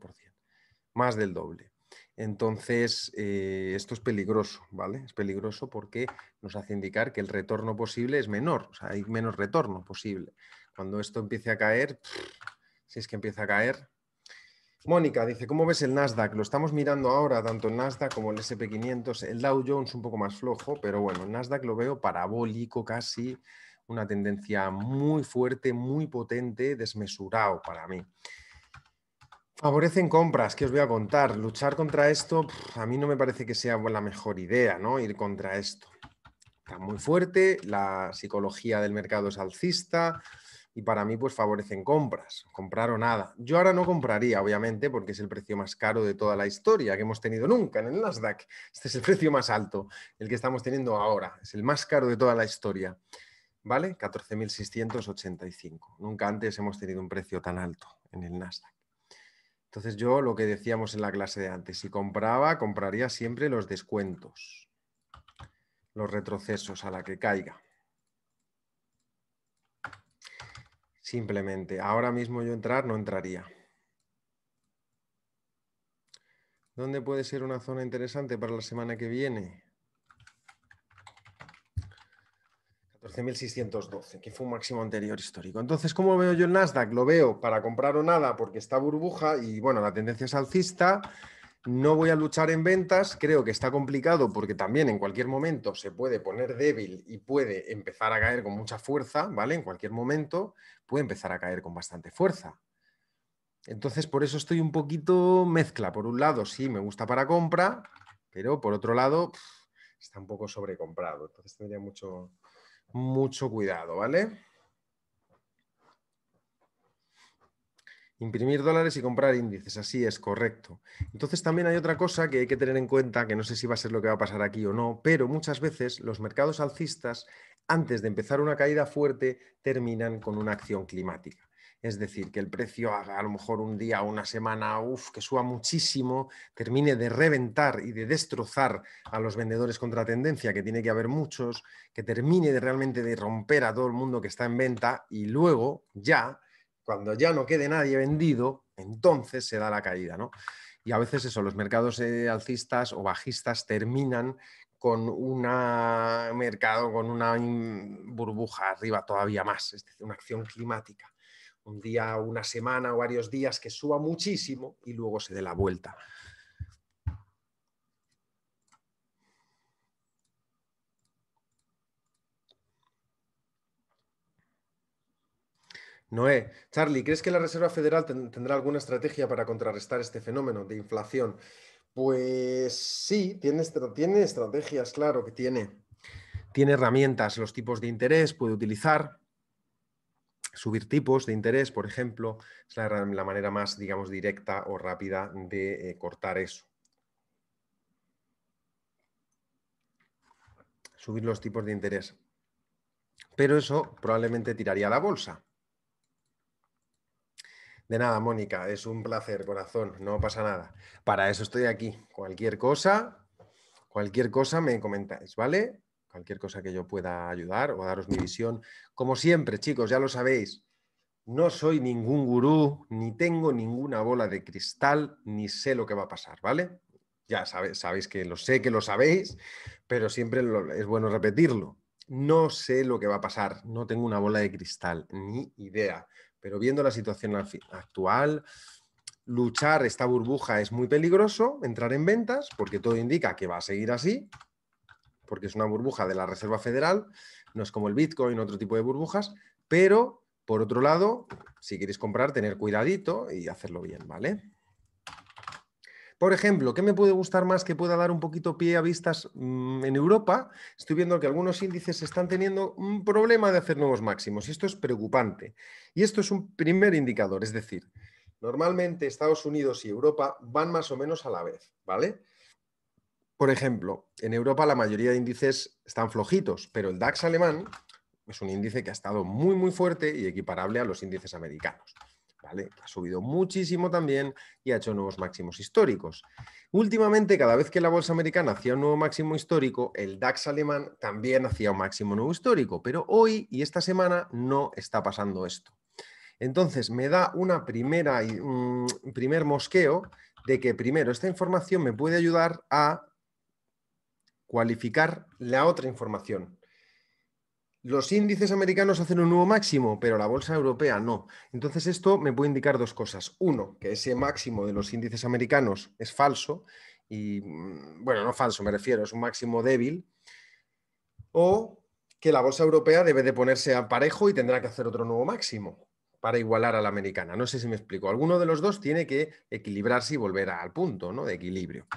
más del doble. Entonces, eh, esto es peligroso, ¿vale? Es peligroso porque nos hace indicar que el retorno posible es menor, o sea, hay menos retorno posible. Cuando esto empiece a caer, si es que empieza a caer, Mónica dice, ¿cómo ves el Nasdaq? Lo estamos mirando ahora, tanto el Nasdaq como el SP500, el Dow Jones un poco más flojo, pero bueno, el Nasdaq lo veo parabólico casi, una tendencia muy fuerte, muy potente, desmesurado para mí. Favorecen compras, que os voy a contar. Luchar contra esto, a mí no me parece que sea la mejor idea, ¿no? Ir contra esto. Está muy fuerte, la psicología del mercado es alcista, y para mí pues favorecen compras, comprar o nada. Yo ahora no compraría, obviamente, porque es el precio más caro de toda la historia que hemos tenido nunca en el Nasdaq. Este es el precio más alto, el que estamos teniendo ahora, es el más caro de toda la historia. ¿Vale? 14.685. Nunca antes hemos tenido un precio tan alto en el Nasdaq. Entonces yo lo que decíamos en la clase de antes, si compraba, compraría siempre los descuentos, los retrocesos a la que caiga. Simplemente, ahora mismo yo entrar no entraría. ¿Dónde puede ser una zona interesante para la semana que viene? 14.612, que fue un máximo anterior histórico. Entonces, ¿cómo veo yo el Nasdaq? Lo veo para comprar o nada porque está burbuja y bueno, la tendencia es alcista no voy a luchar en ventas, creo que está complicado porque también en cualquier momento se puede poner débil y puede empezar a caer con mucha fuerza, ¿vale? En cualquier momento puede empezar a caer con bastante fuerza. Entonces, por eso estoy un poquito mezcla. Por un lado, sí, me gusta para compra, pero por otro lado, está un poco sobrecomprado. Entonces, tendría mucho, mucho cuidado, ¿vale? Imprimir dólares y comprar índices, así es, correcto. Entonces también hay otra cosa que hay que tener en cuenta, que no sé si va a ser lo que va a pasar aquí o no, pero muchas veces los mercados alcistas, antes de empezar una caída fuerte, terminan con una acción climática. Es decir, que el precio haga a lo mejor un día o una semana, uff, que suba muchísimo, termine de reventar y de destrozar a los vendedores contra tendencia, que tiene que haber muchos, que termine de realmente de romper a todo el mundo que está en venta y luego ya cuando ya no quede nadie vendido, entonces se da la caída, ¿no? Y a veces eso, los mercados eh, alcistas o bajistas terminan con un mercado, con una burbuja arriba todavía más, es decir, una acción climática. Un día, una semana o varios días que suba muchísimo y luego se dé la vuelta. Noé, Charlie, ¿crees que la Reserva Federal tendrá alguna estrategia para contrarrestar este fenómeno de inflación? Pues sí, tiene, tiene estrategias, claro que tiene. Tiene herramientas, los tipos de interés puede utilizar, subir tipos de interés, por ejemplo, es la, manera más, digamos, directa o rápida de eh, cortar eso. Subir los tipos de interés. Pero eso probablemente tiraría la bolsa. De nada, Mónica, es un placer, corazón, no pasa nada. Para eso estoy aquí. Cualquier cosa, cualquier cosa me comentáis, ¿vale? Cualquier cosa que yo pueda ayudar o daros mi visión. Como siempre, chicos, ya lo sabéis, no soy ningún gurú, ni tengo ninguna bola de cristal, ni sé lo que va a pasar, ¿vale? Ya sabéis, sabéis que lo sé, que lo sabéis, pero siempre es bueno repetirlo. No sé lo que va a pasar, no tengo una bola de cristal, ni idea pero viendo la situación actual, luchar esta burbuja es muy peligroso, entrar en ventas, porque todo indica que va a seguir así, porque es una burbuja de la Reserva Federal, no es como el Bitcoin, otro tipo de burbujas, pero por otro lado, si queréis comprar, tener cuidadito y hacerlo bien, ¿vale? Por ejemplo, ¿qué me puede gustar más que pueda dar un poquito pie a vistas mm, en Europa? Estoy viendo que algunos índices están teniendo un problema de hacer nuevos máximos y esto es preocupante. Y esto es un primer indicador, es decir, normalmente Estados Unidos y Europa van más o menos a la vez, ¿vale? Por ejemplo, en Europa la mayoría de índices están flojitos, pero el DAX alemán es un índice que ha estado muy, muy fuerte y equiparable a los índices americanos. Ha subido muchísimo también y ha hecho nuevos máximos históricos. Últimamente, cada vez que la bolsa americana hacía un nuevo máximo histórico, el DAX alemán también hacía un máximo nuevo histórico, pero hoy y esta semana no está pasando esto. Entonces, me da una primera, un mm, primer mosqueo de que primero esta información me puede ayudar a cualificar la otra información los índices americanos hacen un nuevo máximo, pero la bolsa europea no. Entonces esto me puede indicar dos cosas. Uno, que ese máximo de los índices americanos es falso, y mm, bueno, no falso, me refiero, es un máximo débil. O que la bolsa europea debe de ponerse a parejo y tendrá que hacer otro nuevo máximo para igualar a la americana. No sé si me explico. Alguno de los dos tiene que equilibrarse y volver al punto ¿no? de equilibrio.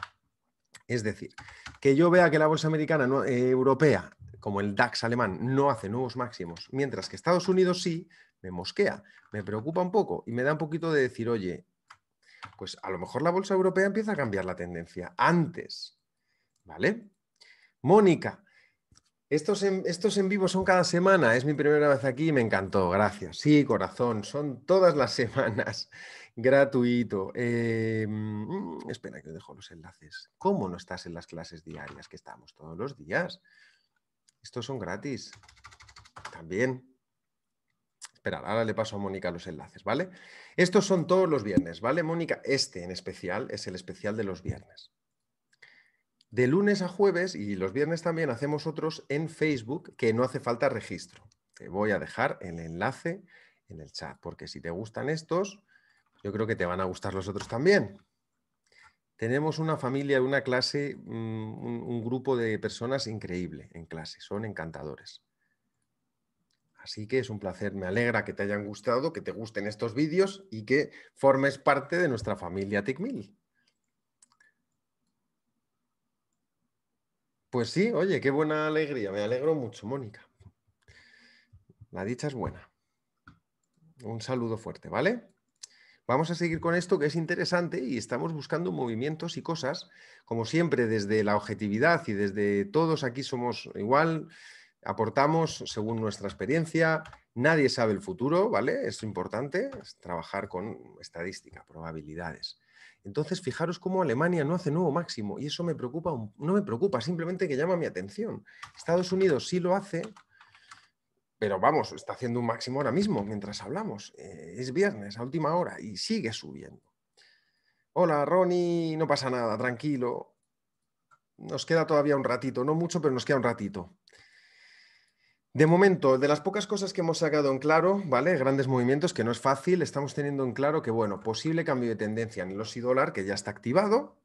Es decir, que yo vea que la bolsa americana eh, europea como el DAX alemán, no hace nuevos máximos, mientras que Estados Unidos sí, me mosquea, me preocupa un poco y me da un poquito de decir, oye, pues a lo mejor la bolsa europea empieza a cambiar la tendencia antes, ¿vale? Mónica, estos en, vivo son cada semana, es mi primera vez aquí y me encantó, gracias. Sí, corazón, son todas las semanas, gratuito. Eh, mm, espera que dejo los enlaces. ¿Cómo no estás en las clases diarias que estamos todos los días? Estos son gratis. También. Esperad, ahora le paso a Mónica los enlaces, ¿vale? Estos son todos los viernes, ¿vale, Mónica? Este en especial es el especial de los viernes. De lunes a jueves y los viernes también hacemos otros en Facebook que no hace falta registro. Te voy a dejar el enlace en el chat, porque si te gustan estos, yo creo que te van a gustar los otros también. Tenemos una familia, una clase, mm, un, grupo de personas increíble en clase, son encantadores. Así que es un placer, me alegra que te hayan gustado, que te gusten estos vídeos y que formes parte de nuestra familia TICMIL. Pues sí, oye, qué buena alegría, me alegro mucho, Mónica. La dicha es buena. Un saludo fuerte, ¿vale? vamos a seguir con esto que es interesante y estamos buscando movimientos y cosas, como siempre, desde la objetividad y desde todos aquí somos igual, aportamos según nuestra experiencia, nadie sabe el futuro, ¿vale? Es importante, trabajar con estadística, probabilidades. Entonces, fijaros cómo Alemania no hace nuevo máximo y eso me preocupa, no me preocupa, simplemente que llama mi atención. Estados Unidos sí lo hace, pero vamos, está haciendo un máximo ahora mismo mientras hablamos. Eh, es viernes a última hora y sigue subiendo. Hola, Ronnie, no pasa nada, tranquilo. Nos queda todavía un ratito, no mucho, pero nos queda un ratito. De momento, de las pocas cosas que hemos sacado en claro, ¿vale? Grandes movimientos, que no es fácil, estamos teniendo en claro que, bueno, posible cambio de tendencia en el OSI dólar, que ya está activado.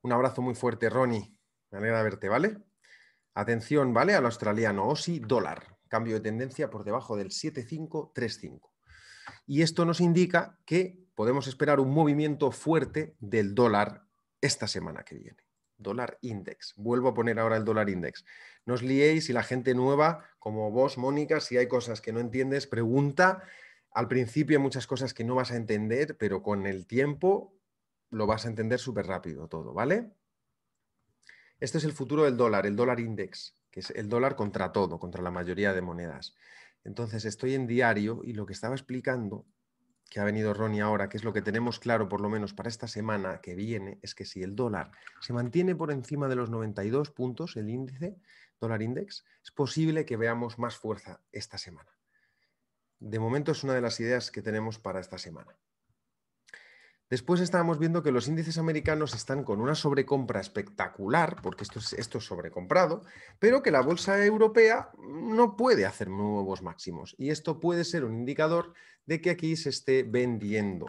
Un abrazo muy fuerte, Ronnie. Me alegra verte, ¿vale? Atención, ¿vale? Al australiano, OSI dólar cambio de tendencia por debajo del 7535. Y esto nos indica que podemos esperar un movimiento fuerte del dólar esta semana que viene. Dólar index. Vuelvo a poner ahora el dólar index. No os liéis y la gente nueva, como vos, Mónica, si hay cosas que no entiendes, pregunta. Al principio hay muchas cosas que no vas a entender, pero con el tiempo lo vas a entender súper rápido todo, ¿vale? Este es el futuro del dólar, el dólar index que es el dólar contra todo, contra la mayoría de monedas. Entonces estoy en diario y lo que estaba explicando, que ha venido Ronnie ahora, que es lo que tenemos claro por lo menos para esta semana que viene, es que si el dólar se mantiene por encima de los 92 puntos, el índice, dólar index, es posible que veamos más fuerza esta semana. De momento es una de las ideas que tenemos para esta semana. Después estábamos viendo que los índices americanos están con una sobrecompra espectacular, porque esto es, sobrecomprado, pero que la bolsa europea no puede hacer nuevos máximos. Y esto puede ser un indicador de que aquí se esté vendiendo,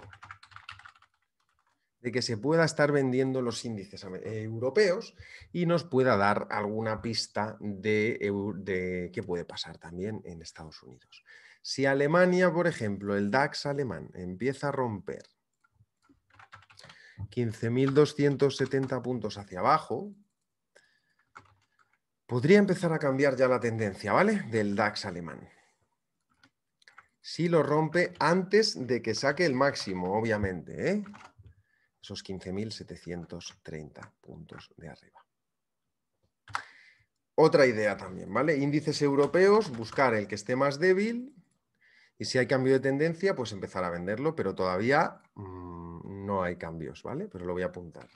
de que se pueda estar vendiendo los índices eh, europeos y nos pueda dar alguna pista de qué puede pasar también en Estados Unidos. Si Alemania, por ejemplo, el DAX alemán empieza a romper 15.270 puntos hacia abajo, podría empezar a cambiar ya la tendencia, ¿vale? Del DAX alemán. Si lo rompe antes de que saque el máximo, obviamente, ¿eh? Esos 15.730 puntos de arriba. Otra idea también, ¿vale? Índices europeos, buscar el que esté más débil y si hay cambio de tendencia, pues empezar a venderlo, pero todavía mm, no hay cambios, ¿vale? Pero lo voy a apuntar.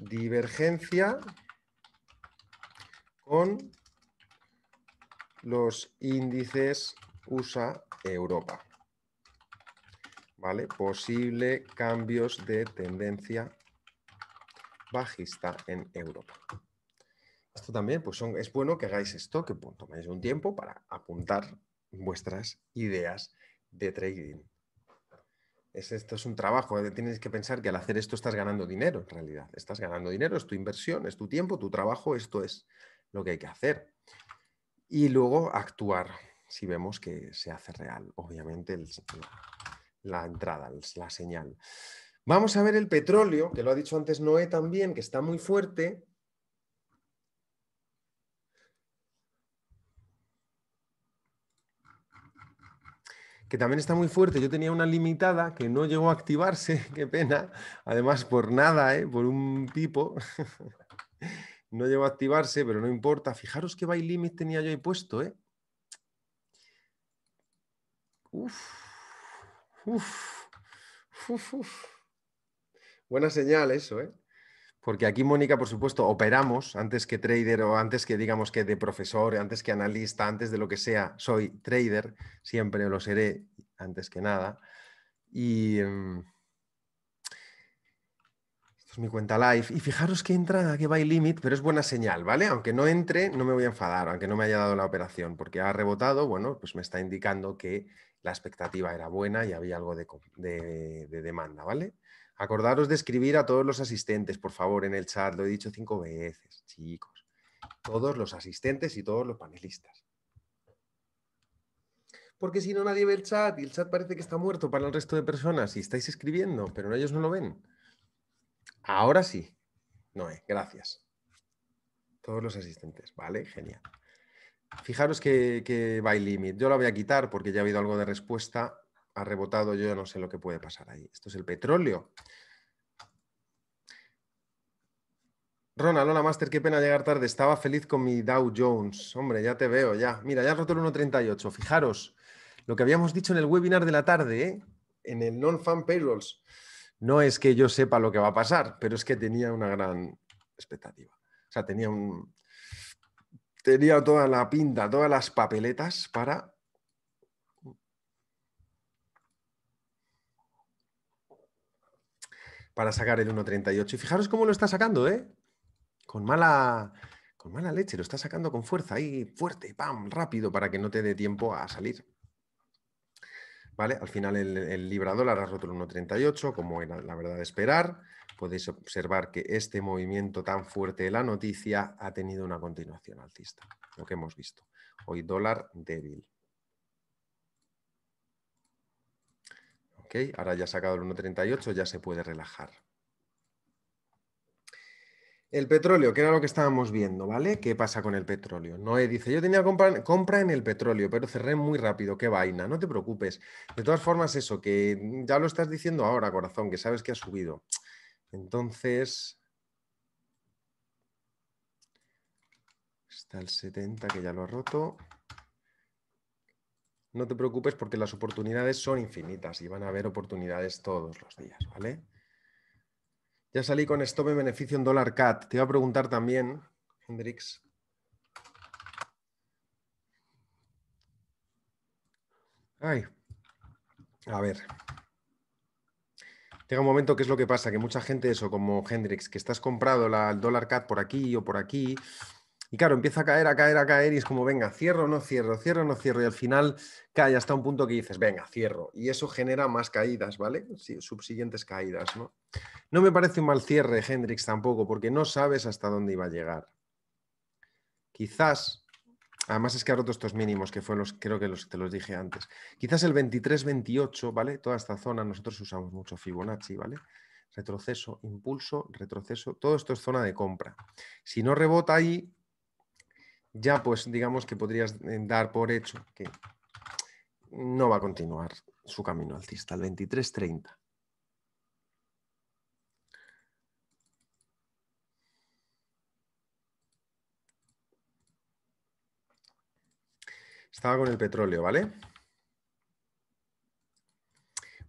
Divergencia con los índices USA Europa. ¿Vale? Posible cambios de tendencia bajista en Europa. Esto también, pues es bueno que hagáis esto, que toméis un tiempo para apuntar vuestras ideas de trading esto es un trabajo, eh, tienes que pensar que al hacer esto estás ganando dinero, en realidad. Estás ganando dinero, es tu inversión, es tu tiempo, tu trabajo, esto es lo que hay que hacer. Y luego actuar si vemos que se hace real, obviamente, la, entrada, la señal. Vamos a ver el petróleo, que lo ha dicho antes Noé también, que está muy fuerte. que también está muy fuerte. Yo tenía una limitada que no llegó a activarse, qué pena. Además, por nada, ¿eh? por un tipo. no llegó a activarse, pero no importa. Fijaros qué by limit tenía yo ahí puesto. ¿eh? Uf, Buena señal eso, ¿eh? Porque aquí, Mónica, por supuesto, operamos antes que trader o antes que digamos que de profesor, antes que analista, antes de lo que sea, soy trader, siempre lo seré antes que nada. Y em, esto es mi cuenta live. Y fijaros que entra, que buy limit, pero es buena señal, ¿vale? Aunque no entre, no me voy a enfadar, aunque no me haya dado la operación, porque ha rebotado, bueno, pues me está indicando que la expectativa era buena y había algo de demanda, ¿vale? Acordaros de escribir a todos los asistentes, por favor, en el chat. Lo he dicho cinco veces, chicos. Todos los asistentes y todos los panelistas. Porque si no, nadie ve el chat y el chat parece que está muerto para el resto de personas y estáis escribiendo, pero ellos no lo ven. Ahora sí. Noé, gracias. Todos los asistentes, ¿vale? Genial. Fijaros que, que by limit. Yo la voy a quitar porque ya ha habido algo de respuesta ha rebotado, yo ya no sé lo que puede pasar ahí. Esto es el petróleo. Ronald, hola Master, qué pena llegar tarde. Estaba feliz con mi Dow Jones. Hombre, ya te veo, ya. Mira, ya ha roto el 1.38. Fijaros, lo que habíamos dicho en el webinar de la tarde, ¿eh? en el non-fan payrolls. No es que yo sepa lo que va a pasar, pero es que tenía una gran expectativa. O sea, tenía un. Tenía toda la pinta, todas las papeletas para para sacar el 1.38. Y fijaros cómo lo está sacando, ¿eh? Con mala, con mala leche, lo está sacando con fuerza ahí, fuerte, pam, rápido, para que no te dé tiempo a salir. ¿Vale? Al final el, el libra dólar ha roto el 1.38, como era la verdad de esperar. Podéis observar que este movimiento tan fuerte de la noticia ha tenido una continuación alcista, lo que hemos visto. Hoy dólar débil. Ahora ya ha sacado el 1,38, ya se puede relajar. El petróleo, que era lo que estábamos viendo, ¿vale? ¿Qué pasa con el petróleo? Noé dice, yo tenía compra, compra, en el petróleo, pero cerré muy rápido, qué vaina, no te preocupes. De todas formas, eso, que ya lo estás diciendo ahora, corazón, que sabes que ha subido. Entonces, está el 70, que ya lo ha roto no te preocupes porque las oportunidades son infinitas y van a haber oportunidades todos los días, ¿vale? Ya salí con esto, me beneficio en dólar CAT. Te iba a preguntar también, Hendrix. Ay, a ver. Llega un momento ¿qué es lo que pasa, que mucha gente, eso, como Hendrix, que estás comprado el dólar CAT por aquí o por aquí, y claro, empieza a caer, a caer, a caer y es como, venga, cierro, no cierro, cierro, no cierro. Y al final cae hasta un punto que dices, venga, cierro. Y eso genera más caídas, ¿vale? subsiguientes caídas, ¿no? No me parece un mal cierre, Hendrix, tampoco, porque no sabes hasta dónde iba a llegar. Quizás, además es que ha roto estos mínimos, que fue los, creo que los, te los dije antes. Quizás el 23-28, ¿vale? Toda esta zona, nosotros usamos mucho Fibonacci, ¿vale? Retroceso, impulso, retroceso, todo esto es zona de compra. Si no rebota ahí, ya pues digamos que podrías eh, dar por hecho que no va a continuar su camino alcista, al 23.30. Estaba con el petróleo, ¿vale?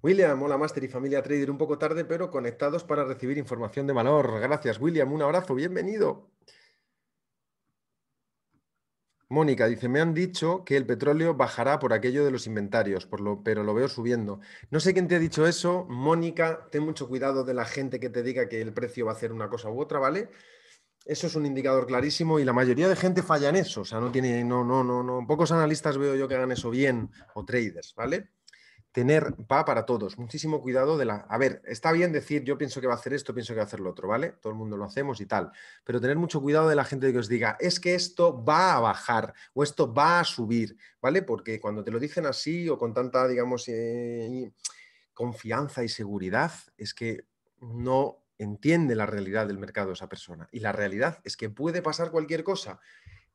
William, hola Master y familia Trader, un poco tarde, pero conectados para recibir información de valor. Gracias, William, un abrazo, bienvenido. Mónica dice, me han dicho que el petróleo bajará por aquello de los inventarios, pero lo veo subiendo. No sé quién te ha dicho eso. Mónica, ten mucho cuidado de la gente que te diga que el precio va a hacer una cosa u otra, ¿vale? Eso es un indicador clarísimo y la mayoría de gente falla en eso. O sea, no tiene, no, no, no, no. Pocos analistas veo yo que hagan eso bien o traders, ¿vale? tener va para todos, muchísimo cuidado de la... A ver, está bien decir yo pienso que va a hacer esto, pienso que va a hacer lo otro, ¿vale? Todo el mundo lo hacemos y tal, pero tener mucho cuidado de la gente que os diga, es que esto va a bajar o esto va a subir, ¿vale? Porque cuando te lo dicen así o con tanta, digamos, eh, confianza y seguridad, es que no entiende la realidad del mercado esa persona. Y la realidad es que puede pasar cualquier cosa.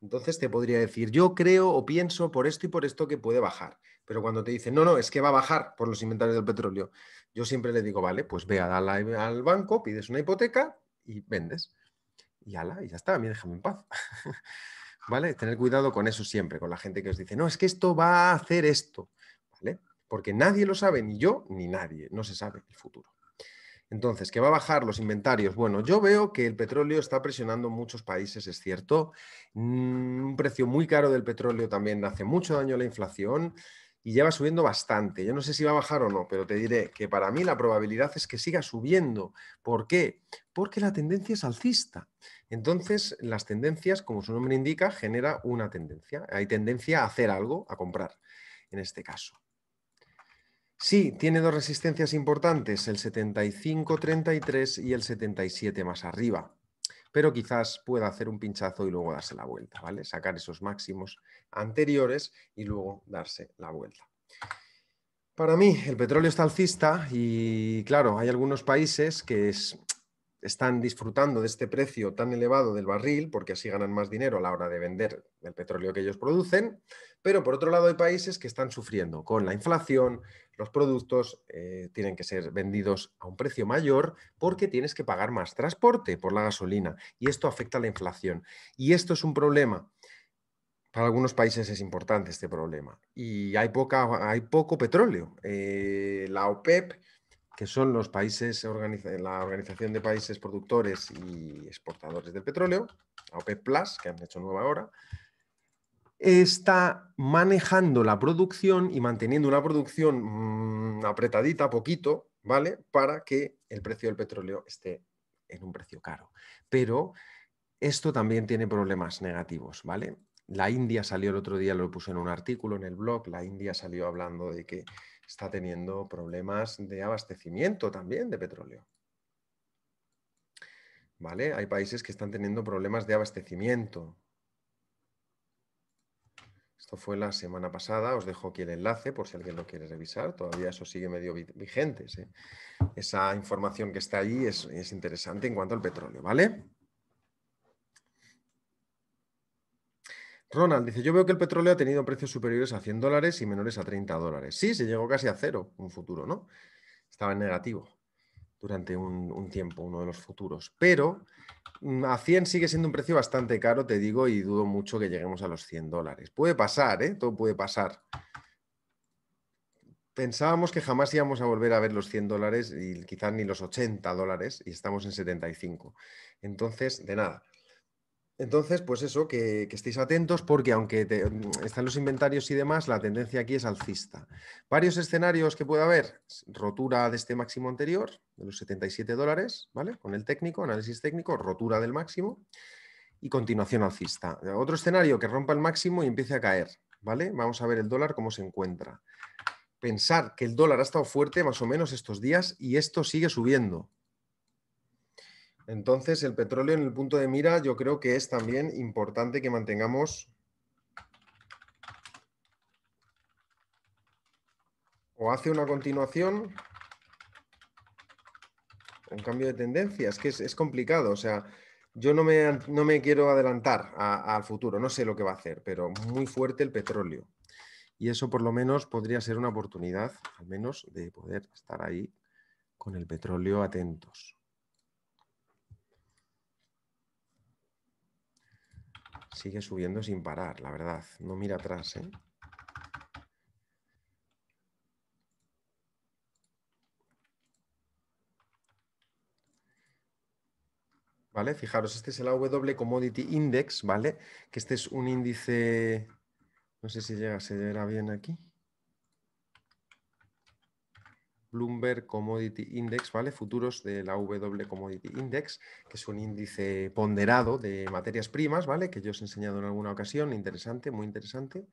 Entonces te podría decir, yo creo o pienso por esto y por esto que puede bajar. Pero cuando te dicen, no, no, es que va a bajar por los inventarios del petróleo, yo siempre le digo, vale, pues ve a al banco, pides una hipoteca y vendes. Y y ya está, a mí déjame en paz. ¿Vale? Tener cuidado con eso siempre, con la gente que os dice, no, es que esto va a hacer esto. ¿Vale? Porque nadie lo sabe, ni yo, ni nadie. No se sabe el futuro. Entonces, ¿qué va a bajar los inventarios. Bueno, yo veo que el petróleo está presionando muchos países, es cierto. Mm, un precio muy caro del petróleo también hace mucho daño a la inflación y ya va subiendo bastante. Yo no sé si va a bajar o no, pero te diré que para mí la probabilidad es que siga subiendo. ¿Por qué? Porque la tendencia es alcista. Entonces, las tendencias, como su nombre indica, genera una tendencia. Hay tendencia a hacer algo, a comprar, en este caso. Sí, tiene dos resistencias importantes, el 75-33 y el 77 más arriba. Pero quizás pueda hacer un pinchazo y luego darse la vuelta, ¿vale? Sacar esos máximos anteriores y luego darse la vuelta. Para mí, el petróleo está alcista y, claro, hay algunos países que es, están disfrutando de este precio tan elevado del barril porque así ganan más dinero a la hora de vender el petróleo que ellos producen, pero por otro lado hay países que están sufriendo con la inflación, los productos eh, tienen que ser vendidos a un precio mayor porque tienes que pagar más transporte por la gasolina y esto afecta a la inflación. Y esto es un problema. Para algunos países es importante este problema y hay, poco petróleo. Eh, la OPEP que son los países, la Organización de Países Productores y Exportadores del Petróleo, OPEP Plus, que han hecho nueva ahora, está manejando la producción y manteniendo una producción mm, apretadita, poquito, ¿vale? Para que el precio del petróleo esté en un precio caro. Pero esto también tiene problemas negativos, ¿vale? La India salió el otro día, lo puse en un artículo en el blog, la India salió hablando de que está teniendo problemas de abastecimiento también de petróleo. ¿Vale? Hay países que están teniendo problemas de abastecimiento. Esto fue la semana pasada, os dejo aquí el enlace por si alguien lo quiere revisar, todavía eso sigue medio vigente. Esa información que está ahí es, es interesante en cuanto al petróleo, ¿vale? Ronald dice, yo veo que el petróleo ha tenido precios superiores a 100 dólares y menores a 30 dólares. Sí, se llegó casi a cero un futuro, ¿no? Estaba en negativo durante un, tiempo, uno de los futuros. Pero mm, a 100 sigue siendo un precio bastante caro, te digo, y dudo mucho que lleguemos a los 100 dólares. Puede pasar, ¿eh? Todo puede pasar. Pensábamos que jamás íbamos a volver a ver los 100 dólares y quizás ni los 80 dólares y estamos en 75. Entonces, de nada. Entonces, pues eso, que, estéis atentos porque aunque mm, están los inventarios y demás, la tendencia aquí es alcista. Varios escenarios que puede haber, rotura de este máximo anterior, de los 77 dólares, ¿vale? Con el técnico, análisis técnico, rotura del máximo y continuación alcista. Otro escenario que rompa el máximo y empiece a caer, ¿vale? Vamos a ver el dólar cómo se encuentra. Pensar que el dólar ha estado fuerte más o menos estos días y esto sigue subiendo. Entonces, el petróleo en el punto de mira yo creo que es también importante que mantengamos o hace una continuación un cambio de tendencia. Es que es, complicado. O sea, yo no me, no me quiero adelantar al futuro. No sé lo que va a hacer, pero muy fuerte el petróleo. Y eso por lo menos podría ser una oportunidad, al menos, de poder estar ahí con el petróleo atentos. Sigue subiendo sin parar, la verdad. No mira atrás. ¿eh? ¿Vale? Fijaros, este es el W Commodity Index, ¿vale? Que este es un índice, no sé si llega, se verá bien aquí. Bloomberg Commodity Index, ¿vale? Futuros de la W Commodity Index, que es un índice ponderado de materias primas, ¿vale? Que yo os he enseñado en alguna ocasión, interesante, muy interesante.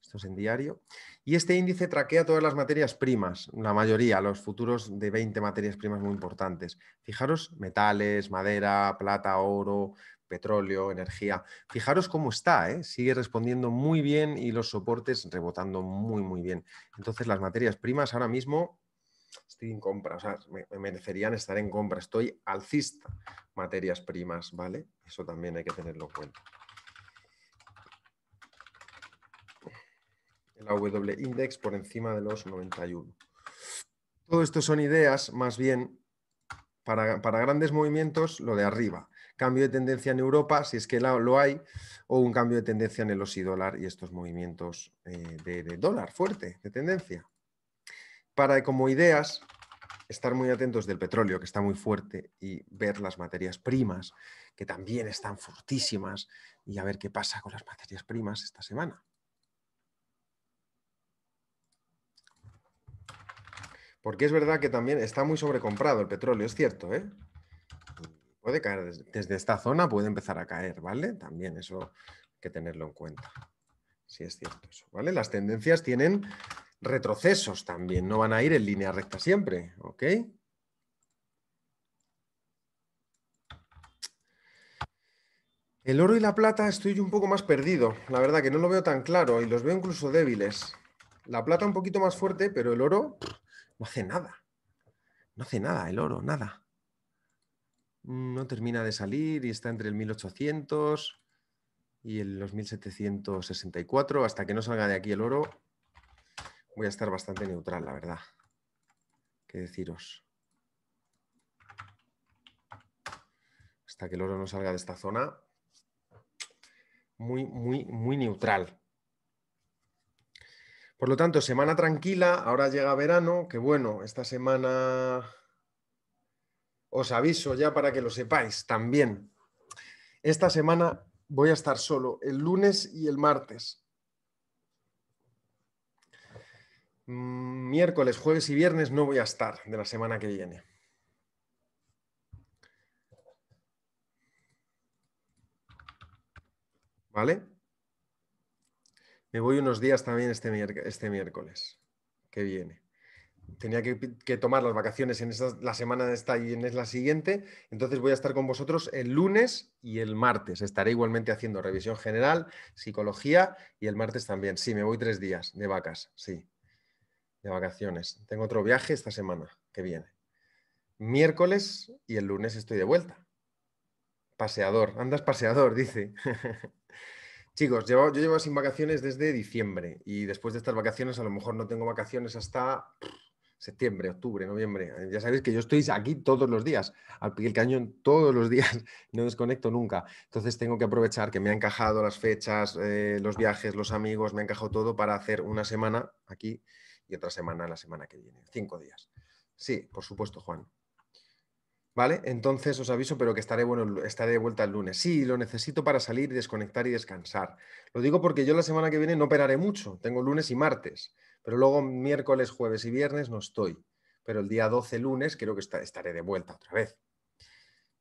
Esto es en diario. Y este índice traquea todas las materias primas, la mayoría, los futuros de 20 materias primas muy importantes. Fijaros, metales, madera, plata, oro, petróleo, energía. Fijaros cómo está, ¿eh? sigue respondiendo muy bien y los soportes rebotando muy, muy bien. Entonces, las materias primas ahora mismo estoy en compra, o sea, me, merecerían estar en compra, estoy alcista, materias primas, ¿vale? Eso también hay que tenerlo en cuenta. El AW index por encima de los 91. Todo esto son ideas, más bien, para, grandes movimientos, lo de arriba. Cambio de tendencia en Europa, si es que lo hay, o un cambio de tendencia en el OSI dólar y estos movimientos eh, de dólar fuerte, de tendencia para como ideas estar muy atentos del petróleo, que está muy fuerte, y ver las materias primas, que también están fortísimas, y a ver qué pasa con las materias primas esta semana. Porque es verdad que también está muy sobrecomprado el petróleo, es cierto, ¿eh? Puede caer desde esta zona, puede empezar a caer, ¿vale? También eso hay que tenerlo en cuenta. Sí, es cierto eso, ¿vale? Las tendencias tienen retrocesos también, no van a ir en línea recta siempre, ¿ok? El oro y la plata estoy un poco más perdido, la verdad que no lo veo tan claro y los veo incluso débiles. La plata un poquito más fuerte, pero el oro no hace nada. No hace nada el oro, nada. No termina de salir y está entre el 1800 y el 1764. Hasta que no salga de aquí el oro, voy a estar bastante neutral, la verdad. ¿Qué deciros? Hasta que el oro no salga de esta zona. Muy, muy, muy neutral. Por lo tanto, semana tranquila, ahora llega verano, que bueno, esta semana os aviso ya para que lo sepáis también. Esta semana voy a estar solo el lunes y el martes. Mm, miércoles, jueves y viernes no voy a estar de la semana que viene. ¿Vale? Me voy unos días también este, este miércoles que viene. Tenía que, tomar las vacaciones en esta, la semana de esta y en la siguiente, entonces voy a estar con vosotros el lunes y el martes. Estaré igualmente haciendo revisión general, psicología y el martes también. Sí, me voy tres días de vacas, sí de vacaciones. Tengo otro viaje esta semana que viene. Miércoles y el lunes estoy de vuelta. Paseador, andas paseador, dice. Chicos, yo llevo sin vacaciones desde diciembre y después de estas vacaciones a lo mejor no tengo vacaciones hasta septiembre, octubre, noviembre. Ya sabéis que yo estoy aquí todos los días, al pie del cañón todos los días, no desconecto nunca. Entonces tengo que aprovechar que me han encajado las fechas, eh, los viajes, los amigos, me ha encajado todo para hacer una semana aquí y otra semana la semana que viene. Cinco días. Sí, por supuesto, Juan. ¿Vale? Entonces os aviso, pero que estaré, bueno, estaré de vuelta el lunes. Sí, lo necesito para salir, desconectar y descansar. Lo digo porque yo la semana que viene no operaré mucho. Tengo lunes y martes, pero luego miércoles, jueves y viernes no estoy. Pero el día 12, lunes, creo que estaré de vuelta otra vez.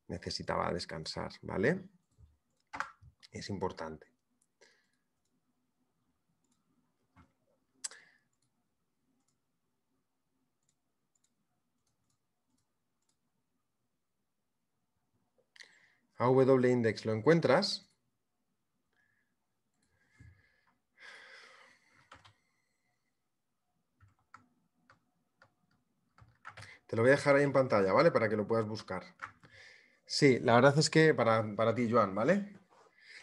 Necesitaba descansar, ¿vale? Es importante. AW index lo encuentras. Te lo voy a dejar ahí en pantalla, ¿vale? Para que lo puedas buscar. Sí, la verdad es que para, para ti, Joan, ¿vale?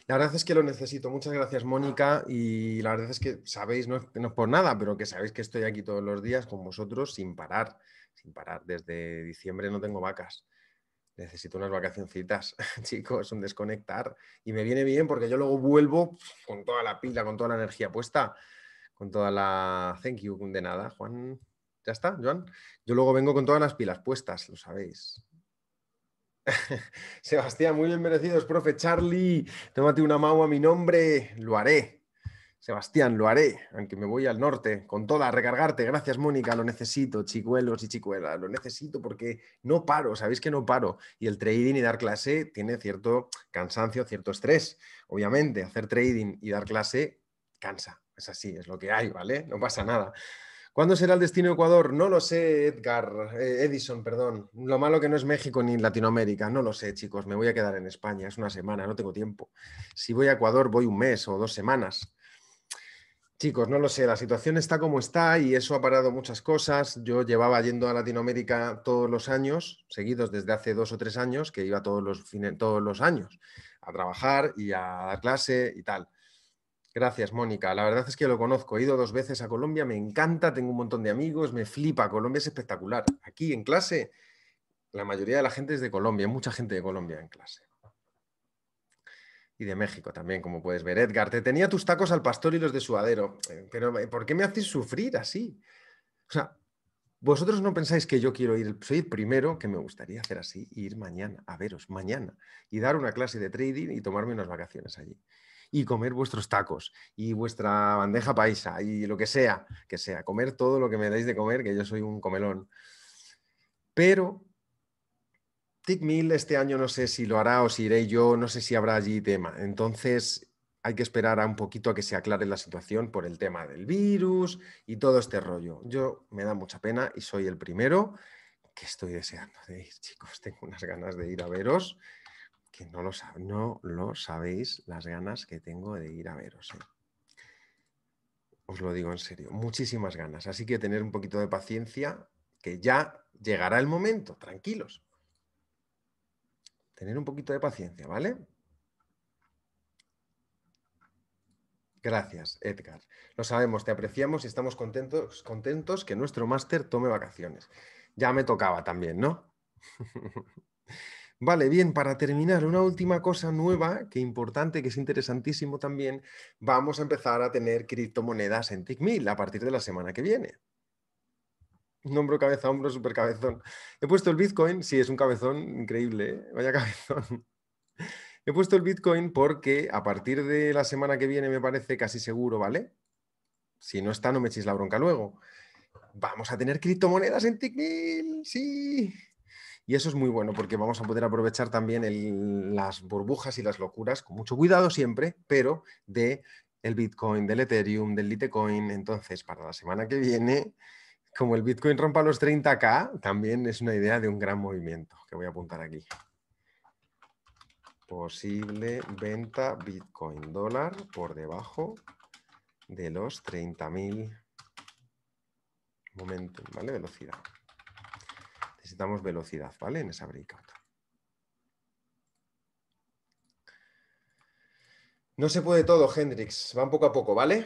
La verdad es que lo necesito. Muchas gracias, Mónica. Y la verdad es que sabéis, no no es por nada, pero que sabéis que estoy aquí todos los días con vosotros sin parar, sin parar. Desde diciembre no tengo vacas necesito unas vacacioncitas, chicos, un desconectar. Y me viene bien porque yo luego vuelvo con toda la pila, con toda la energía puesta, con toda la... Thank you, de nada, Juan. ¿Ya está, Juan, Yo luego vengo con todas las pilas puestas, lo sabéis. Sebastián, muy bien profe Charlie. Tómate una mau a mi nombre, lo haré. Sebastián, lo haré, aunque me voy al norte, con toda, a recargarte. Gracias, Mónica, lo necesito, chicuelos y chicuelas, lo necesito porque no paro, sabéis que no paro. Y el trading y dar clase tiene cierto cansancio, cierto estrés. Obviamente, hacer trading y dar clase cansa, es así, es lo que hay, ¿vale? No pasa nada. ¿Cuándo será el destino de Ecuador? No lo sé, Edgar, eh, Edison, perdón. Lo malo que no es México ni Latinoamérica. No lo sé, chicos, me voy a quedar en España. Es una semana, no tengo tiempo. Si voy a Ecuador, voy un mes o dos semanas. Chicos, no lo sé, la situación está como está y eso ha parado muchas cosas. Yo llevaba yendo a Latinoamérica todos los años, seguidos desde hace dos o tres años, que iba todos los, todos los años a trabajar y a dar clase y tal. Gracias, Mónica. La verdad es que lo conozco. He ido dos veces a Colombia, me encanta, tengo un montón de amigos, me flipa. Colombia es espectacular. Aquí en clase, la mayoría de la gente es de Colombia, mucha gente de Colombia en clase y de México también, como puedes ver. Edgar, te tenía tus tacos al pastor y los de suadero, eh, pero eh, ¿por qué me hacéis sufrir así? O sea, vosotros no pensáis que yo quiero ir, soy primero que me gustaría hacer así, ir mañana, a veros mañana, y dar una clase de trading y tomarme unas vacaciones allí. Y comer vuestros tacos y vuestra bandeja paisa y lo que sea, que sea, comer todo lo que me dais de comer, que yo soy un comelón. Pero Mil este año no sé si lo hará o si iré yo, no sé si habrá allí tema. Entonces hay que esperar a un poquito a que se aclare la situación por el tema del virus y todo este rollo. Yo me da mucha pena y soy el primero que estoy deseando de ir, chicos. Tengo unas ganas de ir a veros que no lo, lo sabéis las ganas que tengo de ir a veros. ¿eh? Os lo digo en serio, muchísimas ganas. Así que tener un poquito de paciencia, que ya llegará el momento, tranquilos. Tener un poquito de paciencia, ¿vale? Gracias, Edgar. Lo sabemos, te apreciamos y estamos contentos, contentos que nuestro máster tome vacaciones. Ya me tocaba también, ¿no? Vale, bien, para terminar, una última cosa nueva, que importante, que es interesantísimo también, vamos a empezar a tener criptomonedas en TICMIL a partir de la semana que viene hombro cabeza hombro, super cabezón. He puesto el Bitcoin, sí, es un cabezón increíble, ¿eh? vaya cabezón. He puesto el Bitcoin porque a partir de la semana que viene me parece casi seguro, ¿vale? Si no está, no me echéis la bronca luego. Vamos a tener criptomonedas en Tickmill, sí. Y eso es muy bueno porque vamos a poder aprovechar también las burbujas y las locuras, con mucho cuidado siempre, pero de el Bitcoin, del Ethereum, del Litecoin. Entonces, para la semana que viene, como el Bitcoin rompa los 30K, también es una idea de un gran movimiento que voy a apuntar aquí. Posible venta Bitcoin dólar por debajo de los 30.000. Momento, ¿vale? Velocidad. Necesitamos velocidad, ¿vale? En esa breakout. No se puede todo, Hendrix. un poco a poco, ¿vale?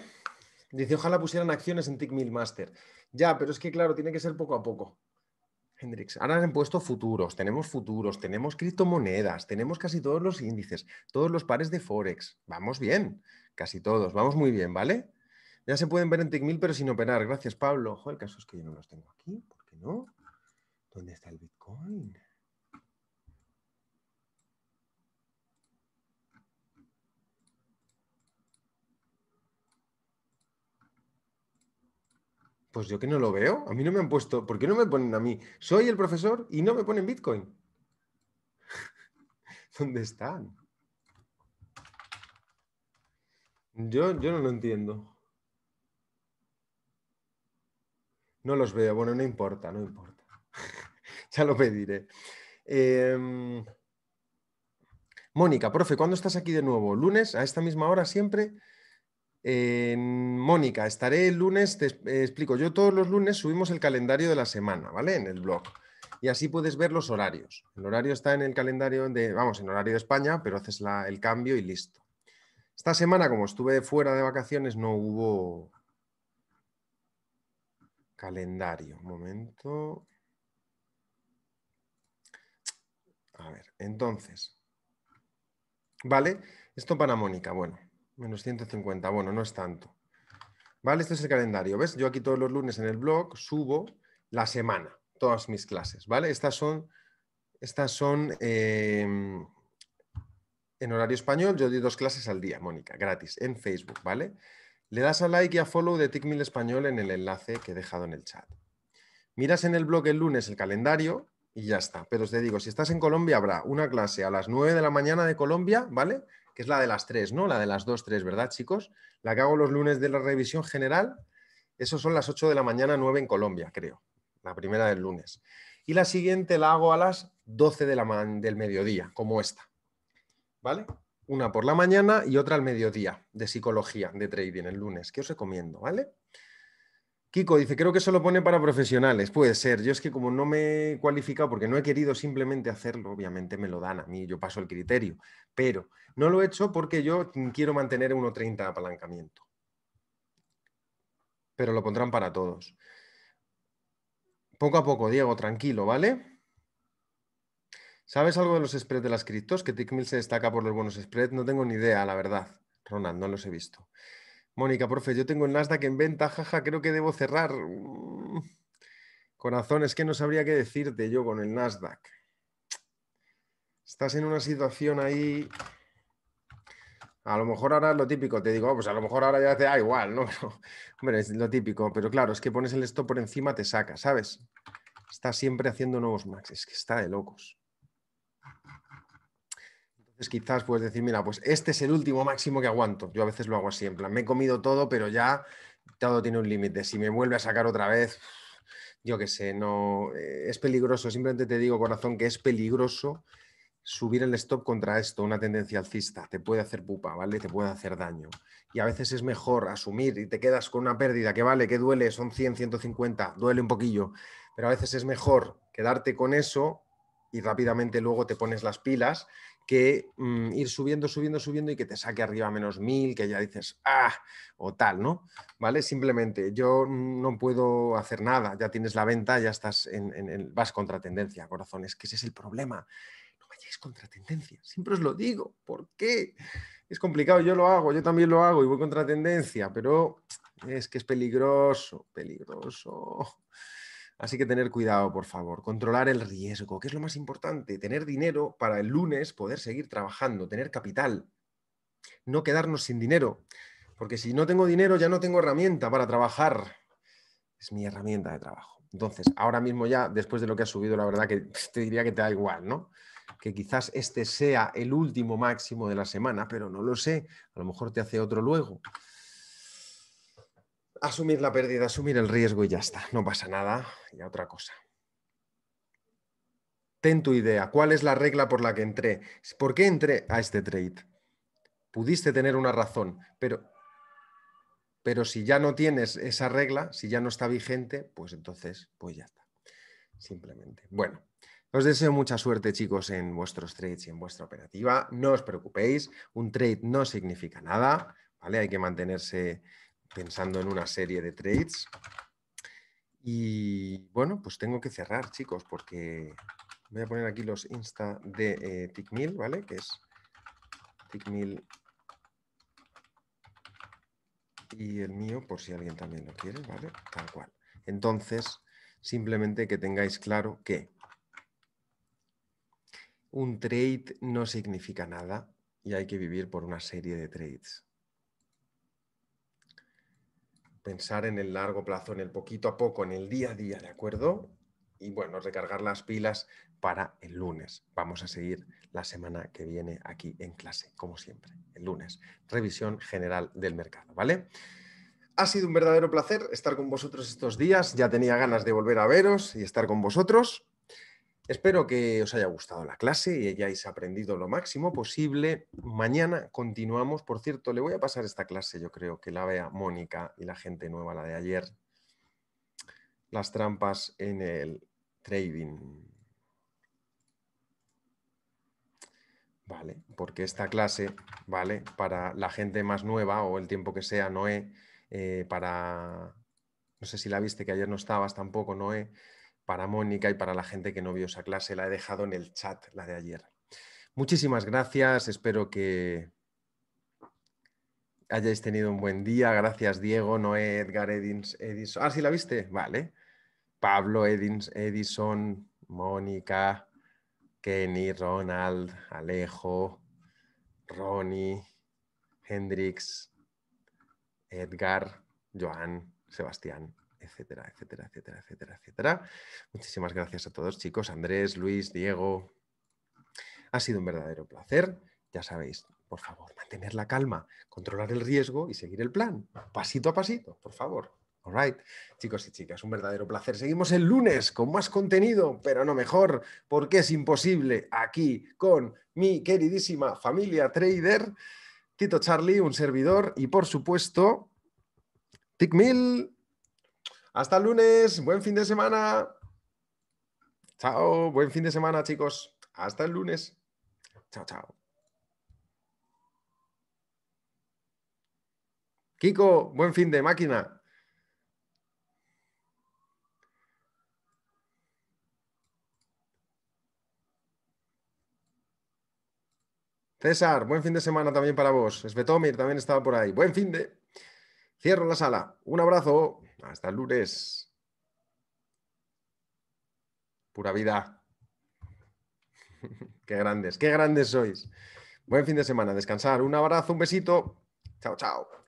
Dice, ojalá pusieran acciones en Tickmill Master. Ya, pero es que claro, tiene que ser poco a poco. Hendrix, ahora han puesto futuros, tenemos futuros, tenemos criptomonedas, tenemos casi todos los índices, todos los pares de Forex. Vamos bien, casi todos, vamos muy bien, ¿vale? Ya se pueden ver en Tickmill, pero sin operar. Gracias, Pablo. Ojo, el caso es que yo no los tengo aquí, ¿por qué no? ¿Dónde está el Bitcoin? Pues yo que no lo veo. A mí no me han puesto. ¿Por qué no me ponen a mí? Soy el profesor y no me ponen Bitcoin. ¿Dónde están? Yo, yo no lo entiendo. No los veo. Bueno, no importa, no importa. ya lo pediré. Em, Mónica, profe, ¿cuándo estás aquí de nuevo? ¿Lunes a esta misma hora siempre? Mónica, estaré el lunes, te eh, explico, yo todos los lunes subimos el calendario de la semana, ¿vale? En el blog. Y así puedes ver los horarios. El horario está en el calendario de, vamos, en horario de España, pero haces el cambio y listo. Esta semana, como estuve fuera de vacaciones, no hubo calendario. Un momento. A ver, entonces. ¿Vale? Esto para Mónica. Bueno, Menos 150, bueno, no es tanto. ¿Vale? Este es el calendario, ¿ves? Yo aquí todos los lunes en el blog subo la semana, todas mis clases, ¿vale? Estas son, estas son em, en horario español, yo doy dos clases al día, Mónica, gratis, en Facebook, ¿vale? Le das a like y a follow de TICMIL Español en el enlace que he dejado en el chat. Miras en el blog el lunes el calendario y ya está. Pero os te digo, si estás en Colombia habrá una clase a las 9 de la mañana de Colombia, ¿vale? que es la de las tres, ¿no? La de las dos, tres, ¿verdad, chicos? La que hago los lunes de la revisión general, eso son las 8 de la mañana, 9 en Colombia, creo, la primera del lunes. Y la siguiente la hago a las 12 de la del mediodía, como esta, ¿vale? Una por la mañana y otra al mediodía, de psicología, de trading, el lunes, que os recomiendo, ¿vale? Kiko dice, creo que solo pone para profesionales. Puede ser. Yo es que como no me he cualificado, porque no he querido simplemente hacerlo, obviamente me lo dan a mí, yo paso el criterio. Pero no lo he hecho porque yo quiero mantener 1.30 de apalancamiento. Pero lo pondrán para todos. Poco a poco, Diego, tranquilo, ¿vale? ¿Sabes algo de los spreads de las criptos? Que Tickmill se destaca por los buenos spreads. No tengo ni idea, la verdad. Ronald, no los he visto. Mónica, profe, yo tengo el Nasdaq en venta, jaja, creo que debo cerrar. Mm. Corazón, es que no sabría qué decirte yo con el Nasdaq. Estás en una situación ahí. A lo mejor ahora es lo típico, te digo, oh, pues a lo mejor ahora ya te da igual, ¿no? hombre, es lo típico, pero claro, es que pones el stop por encima, te saca, ¿sabes? Está siempre haciendo nuevos max, es que está de locos quizás puedes decir, mira, pues este es el último máximo que aguanto. Yo a veces lo hago así, me he comido todo, pero ya todo tiene un límite. Si me vuelve a sacar otra vez, yo qué sé, no, eh, es peligroso. Simplemente te digo, corazón, que es peligroso subir el stop contra esto, una tendencia alcista, te puede hacer pupa, ¿vale? Te puede hacer daño. Y a veces es mejor asumir y te quedas con una pérdida que vale, que duele, son 100, 150, duele un poquillo, pero a veces es mejor quedarte con eso y rápidamente luego te pones las pilas que mm, ir subiendo, subiendo, subiendo y que te saque arriba menos mil, que ya dices, ah, o tal, ¿no? ¿Vale? Simplemente yo no puedo hacer nada, ya tienes la venta, ya estás en, vas contra tendencia, corazón, es que ese es el problema. No vayáis contra tendencia, siempre os lo digo, ¿por qué? Es complicado, yo lo hago, yo también lo hago y voy contra tendencia, pero es que es peligroso, peligroso. Así que tener cuidado, por favor, controlar el riesgo, que es lo más importante, tener dinero para el lunes poder seguir trabajando, tener capital, no quedarnos sin dinero, porque si no tengo dinero ya no tengo herramienta para trabajar, es mi herramienta de trabajo. Entonces, ahora mismo ya, después de lo que ha subido, la verdad que te diría que te da igual, ¿no? Que quizás este sea el último máximo de la semana, pero no lo sé, a lo mejor te hace otro luego asumir la pérdida, asumir el riesgo y ya está. No pasa nada. Y otra cosa. Ten tu idea. ¿Cuál es la regla por la que entré? ¿Por qué entré a este trade? Pudiste tener una razón, pero, pero si ya no tienes esa regla, si ya no está vigente, pues entonces, pues ya está. Simplemente. Bueno, os deseo mucha suerte, chicos, en vuestros trades y en vuestra operativa. No os preocupéis, un trade no significa nada, ¿vale? Hay que mantenerse pensando en una serie de trades. Y bueno, pues tengo que cerrar, chicos, porque voy a poner aquí los insta de eh, Tickmill, ¿vale? Que es Tickmill y el mío, por si alguien también lo quiere, ¿vale? Tal cual. Entonces, simplemente que tengáis claro que un trade no significa nada y hay que vivir por una serie de trades pensar en el largo plazo, en el poquito a poco, en el día a día, ¿de acuerdo? Y bueno, recargar las pilas para el lunes. Vamos a seguir la semana que viene aquí en clase, como siempre, el lunes. Revisión general del mercado, ¿vale? Ha sido un verdadero placer estar con vosotros estos días. Ya tenía ganas de volver a veros y estar con vosotros. Espero que os haya gustado la clase y hayáis aprendido lo máximo posible. Mañana continuamos. Por cierto, le voy a pasar esta clase, yo creo que la vea Mónica y la gente nueva, la de ayer. Las trampas en el trading. Vale, porque esta clase, ¿vale? Para la gente más nueva o el tiempo que sea, Noé, eh, para. No sé si la viste que ayer no estabas tampoco, Noé para Mónica y para la gente que no vio esa clase. La he dejado en el chat, la de ayer. Muchísimas gracias, espero que hayáis tenido un buen día. Gracias, Diego, Noé, Edgar, Edins, Edison. Ah, sí, la viste, vale. Pablo, Edins, Edison, Mónica, Kenny, Ronald, Alejo, Ronnie, Hendrix, Edgar, Joan, Sebastián etcétera, etcétera, etcétera, etcétera, etcétera. Muchísimas gracias a todos, chicos, Andrés, Luis, Diego. Ha sido un verdadero placer. Ya sabéis, por favor, mantener la calma, controlar el riesgo y seguir el plan, pasito a pasito, por favor. All right. Chicos y chicas, un verdadero placer. Seguimos el lunes con más contenido, pero no mejor, porque es imposible aquí con mi queridísima familia trader, Tito Charlie, un servidor y por supuesto, Tickmill. Hasta el lunes, buen fin de semana. Chao, buen fin de semana chicos. Hasta el lunes. Chao, chao. Kiko, buen fin de máquina. César, buen fin de semana también para vos. Svetomir también estaba por ahí. Buen fin de. Cierro la sala. Un abrazo. Hasta el lunes. Pura vida. qué grandes, qué grandes sois. Buen fin de semana, descansar. Un abrazo, un besito. Chao, chao.